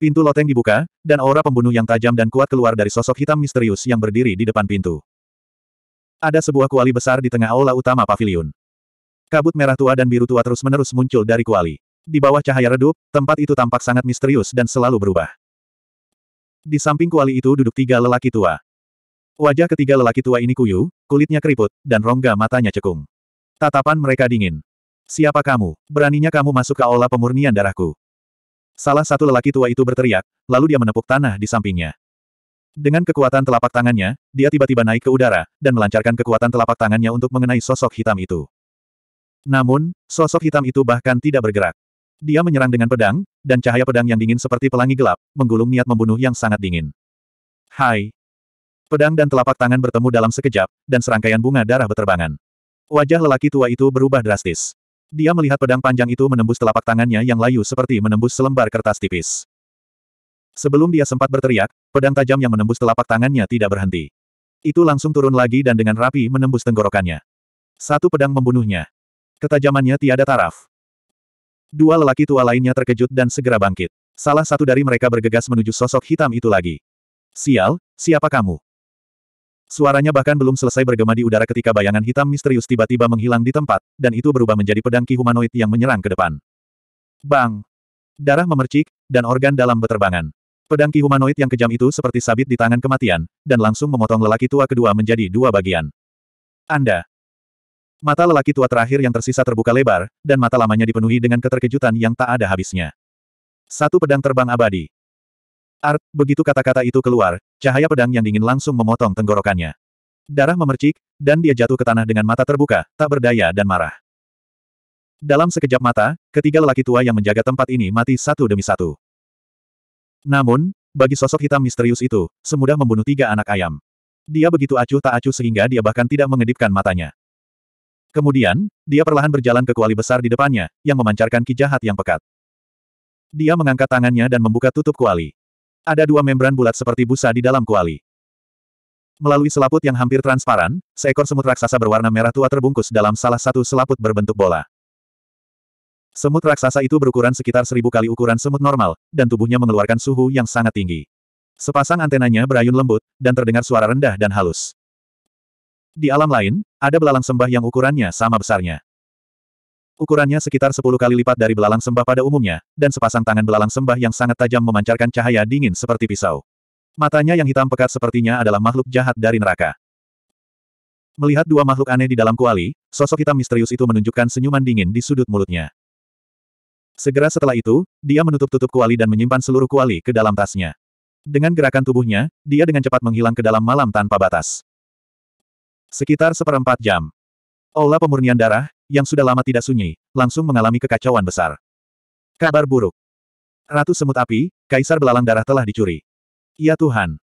Pintu loteng dibuka, dan aura pembunuh yang tajam dan kuat keluar dari sosok hitam misterius yang berdiri di depan pintu. Ada sebuah kuali besar di tengah aula utama pavilion. Kabut merah tua dan biru tua terus-menerus muncul dari kuali. Di bawah cahaya redup, tempat itu tampak sangat misterius dan selalu berubah. Di samping kuali itu duduk tiga lelaki tua. Wajah ketiga lelaki tua ini kuyu, kulitnya keriput, dan rongga matanya cekung. Tatapan mereka dingin. Siapa kamu? Beraninya kamu masuk ke aula pemurnian darahku. Salah satu lelaki tua itu berteriak, lalu dia menepuk tanah di sampingnya. Dengan kekuatan telapak tangannya, dia tiba-tiba naik ke udara, dan melancarkan kekuatan telapak tangannya untuk mengenai sosok hitam itu. Namun, sosok hitam itu bahkan tidak bergerak. Dia menyerang dengan pedang, dan cahaya pedang yang dingin seperti pelangi gelap, menggulung niat membunuh yang sangat dingin. Hai! Pedang dan telapak tangan bertemu dalam sekejap, dan serangkaian bunga darah beterbangan. Wajah lelaki tua itu berubah drastis. Dia melihat pedang panjang itu menembus telapak tangannya yang layu seperti menembus selembar kertas tipis. Sebelum dia sempat berteriak, pedang tajam yang menembus telapak tangannya tidak berhenti. Itu langsung turun lagi dan dengan rapi menembus tenggorokannya. Satu pedang membunuhnya. Ketajamannya tiada taraf. Dua lelaki tua lainnya terkejut dan segera bangkit. Salah satu dari mereka bergegas menuju sosok hitam itu lagi. Sial, siapa kamu? Suaranya bahkan belum selesai bergema di udara ketika bayangan hitam misterius tiba-tiba menghilang di tempat, dan itu berubah menjadi pedang ki humanoid yang menyerang ke depan. Bang! Darah memercik, dan organ dalam beterbangan. Pedang ki humanoid yang kejam itu seperti sabit di tangan kematian, dan langsung memotong lelaki tua kedua menjadi dua bagian. Anda. Mata lelaki tua terakhir yang tersisa terbuka lebar, dan mata lamanya dipenuhi dengan keterkejutan yang tak ada habisnya. Satu pedang terbang abadi. Art, begitu kata-kata itu keluar, cahaya pedang yang dingin langsung memotong tenggorokannya. Darah memercik, dan dia jatuh ke tanah dengan mata terbuka, tak berdaya dan marah. Dalam sekejap mata, ketiga lelaki tua yang menjaga tempat ini mati satu demi satu. Namun, bagi sosok hitam misterius itu, semudah membunuh tiga anak ayam. Dia begitu acuh tak acuh sehingga dia bahkan tidak mengedipkan matanya. Kemudian, dia perlahan berjalan ke kuali besar di depannya, yang memancarkan ki jahat yang pekat. Dia mengangkat tangannya dan membuka tutup kuali. Ada dua membran bulat seperti busa di dalam kuali. Melalui selaput yang hampir transparan, seekor semut raksasa berwarna merah tua terbungkus dalam salah satu selaput berbentuk bola. Semut raksasa itu berukuran sekitar seribu kali ukuran semut normal, dan tubuhnya mengeluarkan suhu yang sangat tinggi. Sepasang antenanya berayun lembut, dan terdengar suara rendah dan halus. Di alam lain, ada belalang sembah yang ukurannya sama besarnya. Ukurannya sekitar sepuluh kali lipat dari belalang sembah pada umumnya, dan sepasang tangan belalang sembah yang sangat tajam memancarkan cahaya dingin seperti pisau. Matanya yang hitam pekat sepertinya adalah makhluk jahat dari neraka. Melihat dua makhluk aneh di dalam kuali, sosok hitam misterius itu menunjukkan senyuman dingin di sudut mulutnya. Segera setelah itu, dia menutup-tutup kuali dan menyimpan seluruh kuali ke dalam tasnya. Dengan gerakan tubuhnya, dia dengan cepat menghilang ke dalam malam tanpa batas. Sekitar seperempat jam. Aula pemurnian darah, yang sudah lama tidak sunyi, langsung mengalami kekacauan besar. Kabar buruk. Ratu Semut Api, Kaisar Belalang Darah telah dicuri. Ya Tuhan.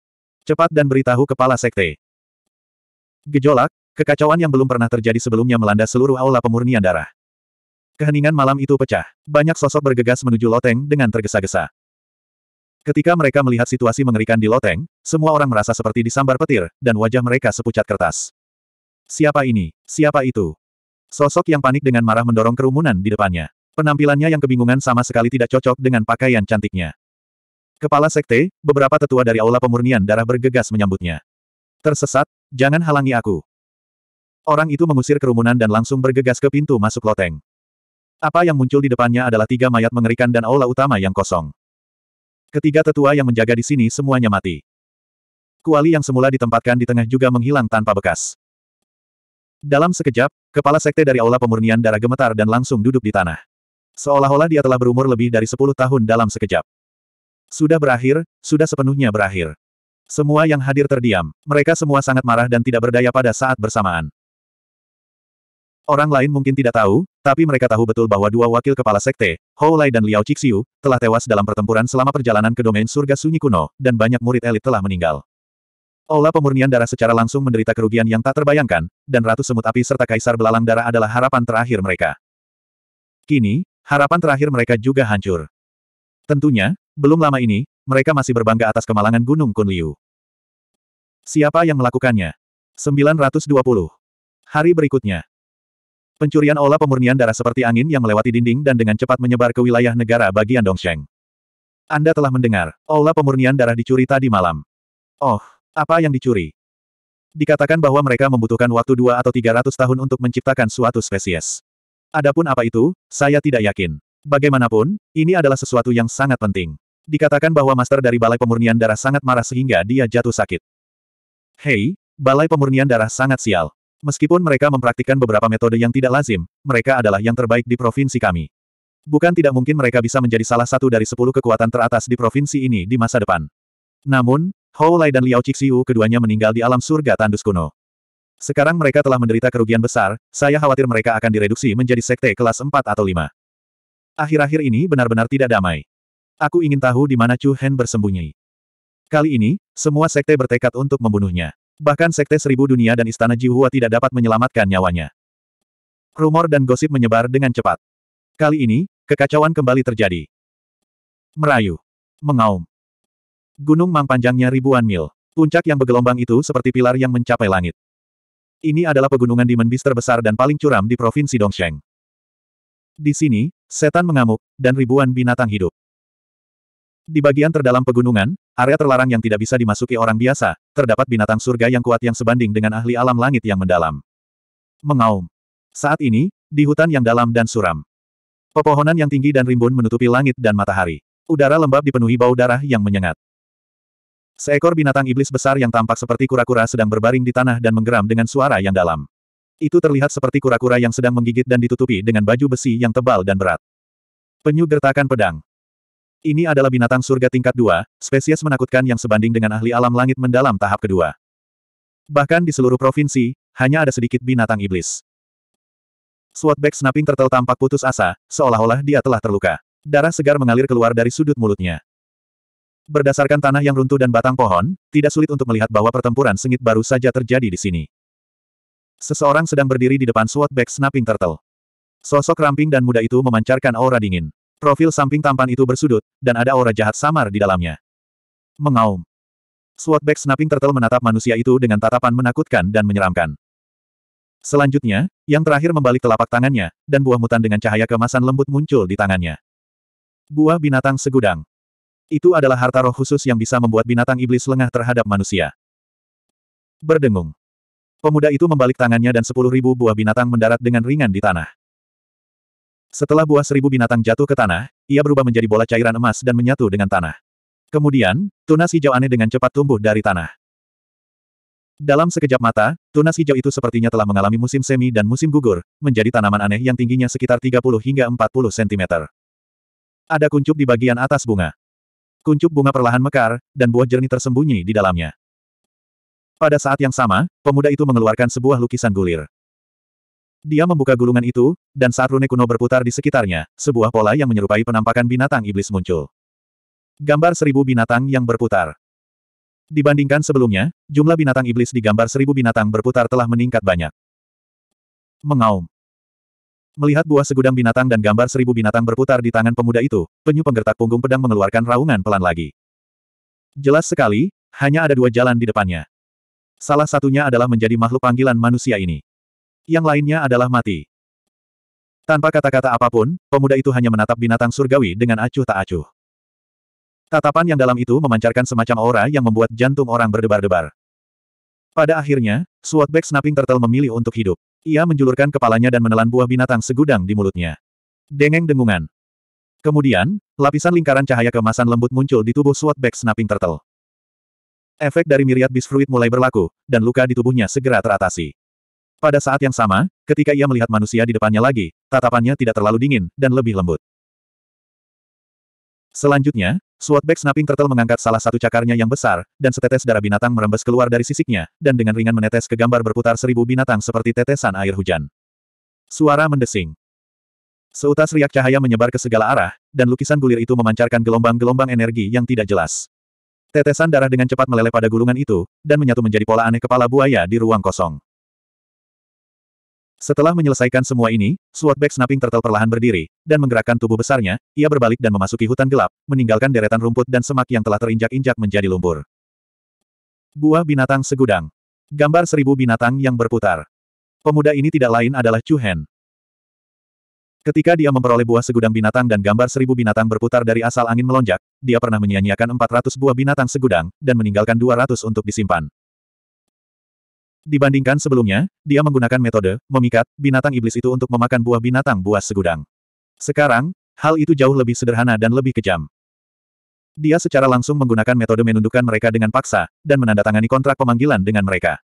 Cepat dan beritahu kepala sekte. Gejolak, kekacauan yang belum pernah terjadi sebelumnya melanda seluruh aula pemurnian darah. Keheningan malam itu pecah. Banyak sosok bergegas menuju loteng dengan tergesa-gesa. Ketika mereka melihat situasi mengerikan di loteng, semua orang merasa seperti disambar petir, dan wajah mereka sepucat kertas. Siapa ini? Siapa itu? Sosok yang panik dengan marah mendorong kerumunan di depannya. Penampilannya yang kebingungan sama sekali tidak cocok dengan pakaian cantiknya. Kepala sekte, beberapa tetua dari aula pemurnian darah bergegas menyambutnya. Tersesat, jangan halangi aku. Orang itu mengusir kerumunan dan langsung bergegas ke pintu masuk loteng. Apa yang muncul di depannya adalah tiga mayat mengerikan dan aula utama yang kosong. Ketiga tetua yang menjaga di sini semuanya mati. Kuali yang semula ditempatkan di tengah juga menghilang tanpa bekas. Dalam sekejap, kepala sekte dari aula pemurnian darah gemetar dan langsung duduk di tanah. Seolah-olah dia telah berumur lebih dari sepuluh tahun dalam sekejap. Sudah berakhir, sudah sepenuhnya berakhir. Semua yang hadir terdiam. Mereka semua sangat marah dan tidak berdaya pada saat bersamaan. Orang lain mungkin tidak tahu, tapi mereka tahu betul bahwa dua wakil kepala sekte, Hou Lai dan Liao Cixiu, telah tewas dalam pertempuran selama perjalanan ke domain surga sunyi kuno, dan banyak murid elit telah meninggal. Olah pemurnian darah secara langsung menderita kerugian yang tak terbayangkan, dan Ratu Semut Api serta Kaisar Belalang Darah adalah harapan terakhir mereka. Kini, harapan terakhir mereka juga hancur. Tentunya, belum lama ini, mereka masih berbangga atas kemalangan Gunung Kunliu. Siapa yang melakukannya? 920. Hari berikutnya, Pencurian olah pemurnian darah seperti angin yang melewati dinding dan dengan cepat menyebar ke wilayah negara bagian Dongsheng. Anda telah mendengar, olah pemurnian darah dicuri tadi malam. Oh, apa yang dicuri? Dikatakan bahwa mereka membutuhkan waktu dua atau tiga ratus tahun untuk menciptakan suatu spesies. Adapun apa itu, saya tidak yakin. Bagaimanapun, ini adalah sesuatu yang sangat penting. Dikatakan bahwa master dari Balai Pemurnian Darah sangat marah sehingga dia jatuh sakit. Hei, Balai Pemurnian Darah sangat sial. Meskipun mereka mempraktikkan beberapa metode yang tidak lazim, mereka adalah yang terbaik di provinsi kami. Bukan tidak mungkin mereka bisa menjadi salah satu dari sepuluh kekuatan teratas di provinsi ini di masa depan. Namun, Hou Lai dan Liao Cixiu keduanya meninggal di alam surga tandus kuno. Sekarang mereka telah menderita kerugian besar, saya khawatir mereka akan direduksi menjadi sekte kelas 4 atau 5. Akhir-akhir ini benar-benar tidak damai. Aku ingin tahu di mana Chu Hen bersembunyi. Kali ini, semua sekte bertekad untuk membunuhnya. Bahkan Sekte Seribu Dunia dan Istana Jiwa tidak dapat menyelamatkan nyawanya. Rumor dan gosip menyebar dengan cepat. Kali ini, kekacauan kembali terjadi. Merayu. Mengaum. Gunung Mang panjangnya ribuan mil. Puncak yang bergelombang itu seperti pilar yang mencapai langit. Ini adalah pegunungan Demon Beast terbesar dan paling curam di Provinsi Dongsheng. Di sini, setan mengamuk, dan ribuan binatang hidup. Di bagian terdalam pegunungan, Area terlarang yang tidak bisa dimasuki orang biasa, terdapat binatang surga yang kuat yang sebanding dengan ahli alam langit yang mendalam. Mengaum. Saat ini, di hutan yang dalam dan suram. Pepohonan yang tinggi dan rimbun menutupi langit dan matahari. Udara lembab dipenuhi bau darah yang menyengat. Seekor binatang iblis besar yang tampak seperti kura-kura sedang berbaring di tanah dan menggeram dengan suara yang dalam. Itu terlihat seperti kura-kura yang sedang menggigit dan ditutupi dengan baju besi yang tebal dan berat. Penyu gertakan pedang. Ini adalah binatang surga tingkat dua, spesies menakutkan yang sebanding dengan ahli alam langit mendalam tahap kedua. Bahkan di seluruh provinsi, hanya ada sedikit binatang iblis. Swatback snapping turtle tampak putus asa, seolah-olah dia telah terluka. Darah segar mengalir keluar dari sudut mulutnya. Berdasarkan tanah yang runtuh dan batang pohon, tidak sulit untuk melihat bahwa pertempuran sengit baru saja terjadi di sini. Seseorang sedang berdiri di depan Swatback snapping turtle. Sosok ramping dan muda itu memancarkan aura dingin. Profil samping tampan itu bersudut, dan ada aura jahat samar di dalamnya. Mengaum. Swordback Snapping Turtle menatap manusia itu dengan tatapan menakutkan dan menyeramkan. Selanjutnya, yang terakhir membalik telapak tangannya, dan buah mutan dengan cahaya kemasan lembut muncul di tangannya. Buah binatang segudang. Itu adalah harta roh khusus yang bisa membuat binatang iblis lengah terhadap manusia. Berdengung. Pemuda itu membalik tangannya dan sepuluh ribu buah binatang mendarat dengan ringan di tanah. Setelah buah seribu binatang jatuh ke tanah, ia berubah menjadi bola cairan emas dan menyatu dengan tanah. Kemudian, tunas hijau aneh dengan cepat tumbuh dari tanah. Dalam sekejap mata, tunas hijau itu sepertinya telah mengalami musim semi dan musim gugur, menjadi tanaman aneh yang tingginya sekitar 30 hingga 40 cm. Ada kuncup di bagian atas bunga. Kuncup bunga perlahan mekar, dan buah jernih tersembunyi di dalamnya. Pada saat yang sama, pemuda itu mengeluarkan sebuah lukisan gulir. Dia membuka gulungan itu, dan saat rune kuno berputar di sekitarnya, sebuah pola yang menyerupai penampakan binatang iblis muncul. Gambar seribu binatang yang berputar. Dibandingkan sebelumnya, jumlah binatang iblis di gambar seribu binatang berputar telah meningkat banyak. Mengaum. Melihat buah segudang binatang dan gambar seribu binatang berputar di tangan pemuda itu, penyu penggertak punggung pedang mengeluarkan raungan pelan lagi. Jelas sekali, hanya ada dua jalan di depannya. Salah satunya adalah menjadi makhluk panggilan manusia ini yang lainnya adalah mati. Tanpa kata-kata apapun, pemuda itu hanya menatap binatang surgawi dengan acuh tak acuh. Tatapan yang dalam itu memancarkan semacam aura yang membuat jantung orang berdebar-debar. Pada akhirnya, Swatback Snapping Turtle memilih untuk hidup. Ia menjulurkan kepalanya dan menelan buah binatang segudang di mulutnya. Dengeng dengungan. Kemudian, lapisan lingkaran cahaya kemasan lembut muncul di tubuh Swatback Snapping Turtle. Efek dari miriat fruit mulai berlaku, dan luka di tubuhnya segera teratasi. Pada saat yang sama, ketika ia melihat manusia di depannya lagi, tatapannya tidak terlalu dingin, dan lebih lembut. Selanjutnya, swatback Snapping Turtle mengangkat salah satu cakarnya yang besar, dan setetes darah binatang merembes keluar dari sisiknya, dan dengan ringan menetes ke gambar berputar seribu binatang seperti tetesan air hujan. Suara mendesing. Seutas riak cahaya menyebar ke segala arah, dan lukisan bulir itu memancarkan gelombang-gelombang energi yang tidak jelas. Tetesan darah dengan cepat meleleh pada gulungan itu, dan menyatu menjadi pola aneh kepala buaya di ruang kosong. Setelah menyelesaikan semua ini, Swordback Snapping Turtle perlahan berdiri, dan menggerakkan tubuh besarnya, ia berbalik dan memasuki hutan gelap, meninggalkan deretan rumput dan semak yang telah terinjak-injak menjadi lumpur. Buah binatang segudang. Gambar seribu binatang yang berputar. Pemuda ini tidak lain adalah Chu Hen. Ketika dia memperoleh buah segudang binatang dan gambar seribu binatang berputar dari asal angin melonjak, dia pernah menyia-nyiakan 400 buah binatang segudang, dan meninggalkan 200 untuk disimpan. Dibandingkan sebelumnya, dia menggunakan metode, memikat, binatang iblis itu untuk memakan buah binatang buas segudang. Sekarang, hal itu jauh lebih sederhana dan lebih kejam. Dia secara langsung menggunakan metode menundukkan mereka dengan paksa, dan menandatangani kontrak pemanggilan dengan mereka.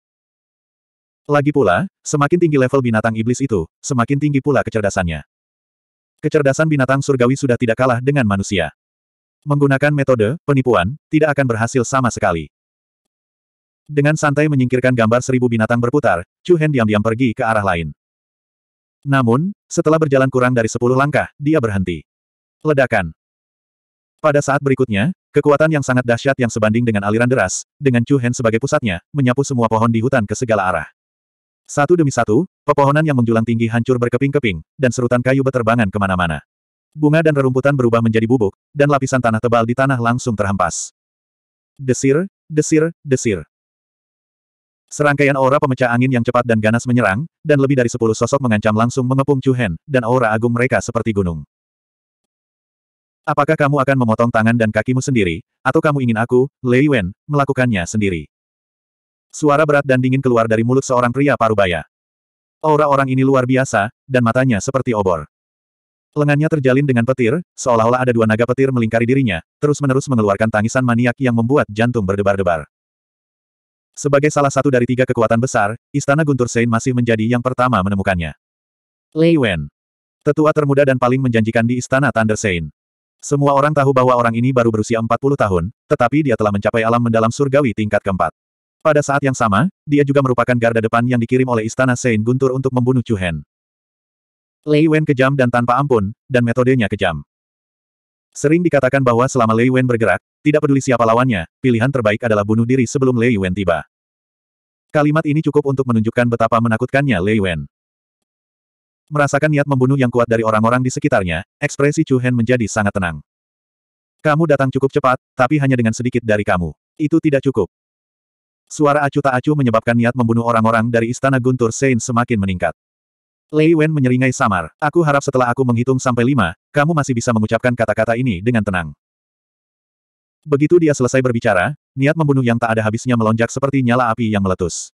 Lagi pula, semakin tinggi level binatang iblis itu, semakin tinggi pula kecerdasannya. Kecerdasan binatang surgawi sudah tidak kalah dengan manusia. Menggunakan metode penipuan tidak akan berhasil sama sekali. Dengan santai menyingkirkan gambar seribu binatang berputar, Chu Hen diam-diam pergi ke arah lain. Namun, setelah berjalan kurang dari sepuluh langkah, dia berhenti. Ledakan. Pada saat berikutnya, kekuatan yang sangat dahsyat yang sebanding dengan aliran deras, dengan Chu Hen sebagai pusatnya, menyapu semua pohon di hutan ke segala arah. Satu demi satu, pepohonan yang menjulang tinggi hancur berkeping-keping, dan serutan kayu beterbangan kemana-mana. Bunga dan rerumputan berubah menjadi bubuk, dan lapisan tanah tebal di tanah langsung terhempas. Desir, desir, desir. Serangkaian aura pemecah angin yang cepat dan ganas menyerang, dan lebih dari sepuluh sosok mengancam langsung mengepung Chu Hen, dan aura agung mereka seperti gunung. Apakah kamu akan memotong tangan dan kakimu sendiri, atau kamu ingin aku, Lei Wen, melakukannya sendiri? Suara berat dan dingin keluar dari mulut seorang pria parubaya. Aura orang ini luar biasa, dan matanya seperti obor. Lengannya terjalin dengan petir, seolah-olah ada dua naga petir melingkari dirinya, terus-menerus mengeluarkan tangisan maniak yang membuat jantung berdebar-debar. Sebagai salah satu dari tiga kekuatan besar, Istana Guntur Sein masih menjadi yang pertama menemukannya. Lei Wen. Tetua termuda dan paling menjanjikan di Istana Thunder Sein. Semua orang tahu bahwa orang ini baru berusia 40 tahun, tetapi dia telah mencapai alam mendalam surgawi tingkat keempat. Pada saat yang sama, dia juga merupakan garda depan yang dikirim oleh Istana Sein Guntur untuk membunuh Chu Hen. Lei Wen kejam dan tanpa ampun, dan metodenya kejam. Sering dikatakan bahwa selama Lei Wen bergerak, tidak peduli siapa lawannya, pilihan terbaik adalah bunuh diri sebelum Lei Wen tiba. Kalimat ini cukup untuk menunjukkan betapa menakutkannya Lei Wen. Merasakan niat membunuh yang kuat dari orang-orang di sekitarnya, ekspresi Chu Hen menjadi sangat tenang. Kamu datang cukup cepat, tapi hanya dengan sedikit dari kamu. Itu tidak cukup. Suara acu tak acu menyebabkan niat membunuh orang-orang dari Istana Guntur Sein semakin meningkat. Lei Wen menyeringai samar, aku harap setelah aku menghitung sampai lima, kamu masih bisa mengucapkan kata-kata ini dengan tenang. Begitu dia selesai berbicara, niat membunuh yang tak ada habisnya melonjak seperti nyala api yang meletus.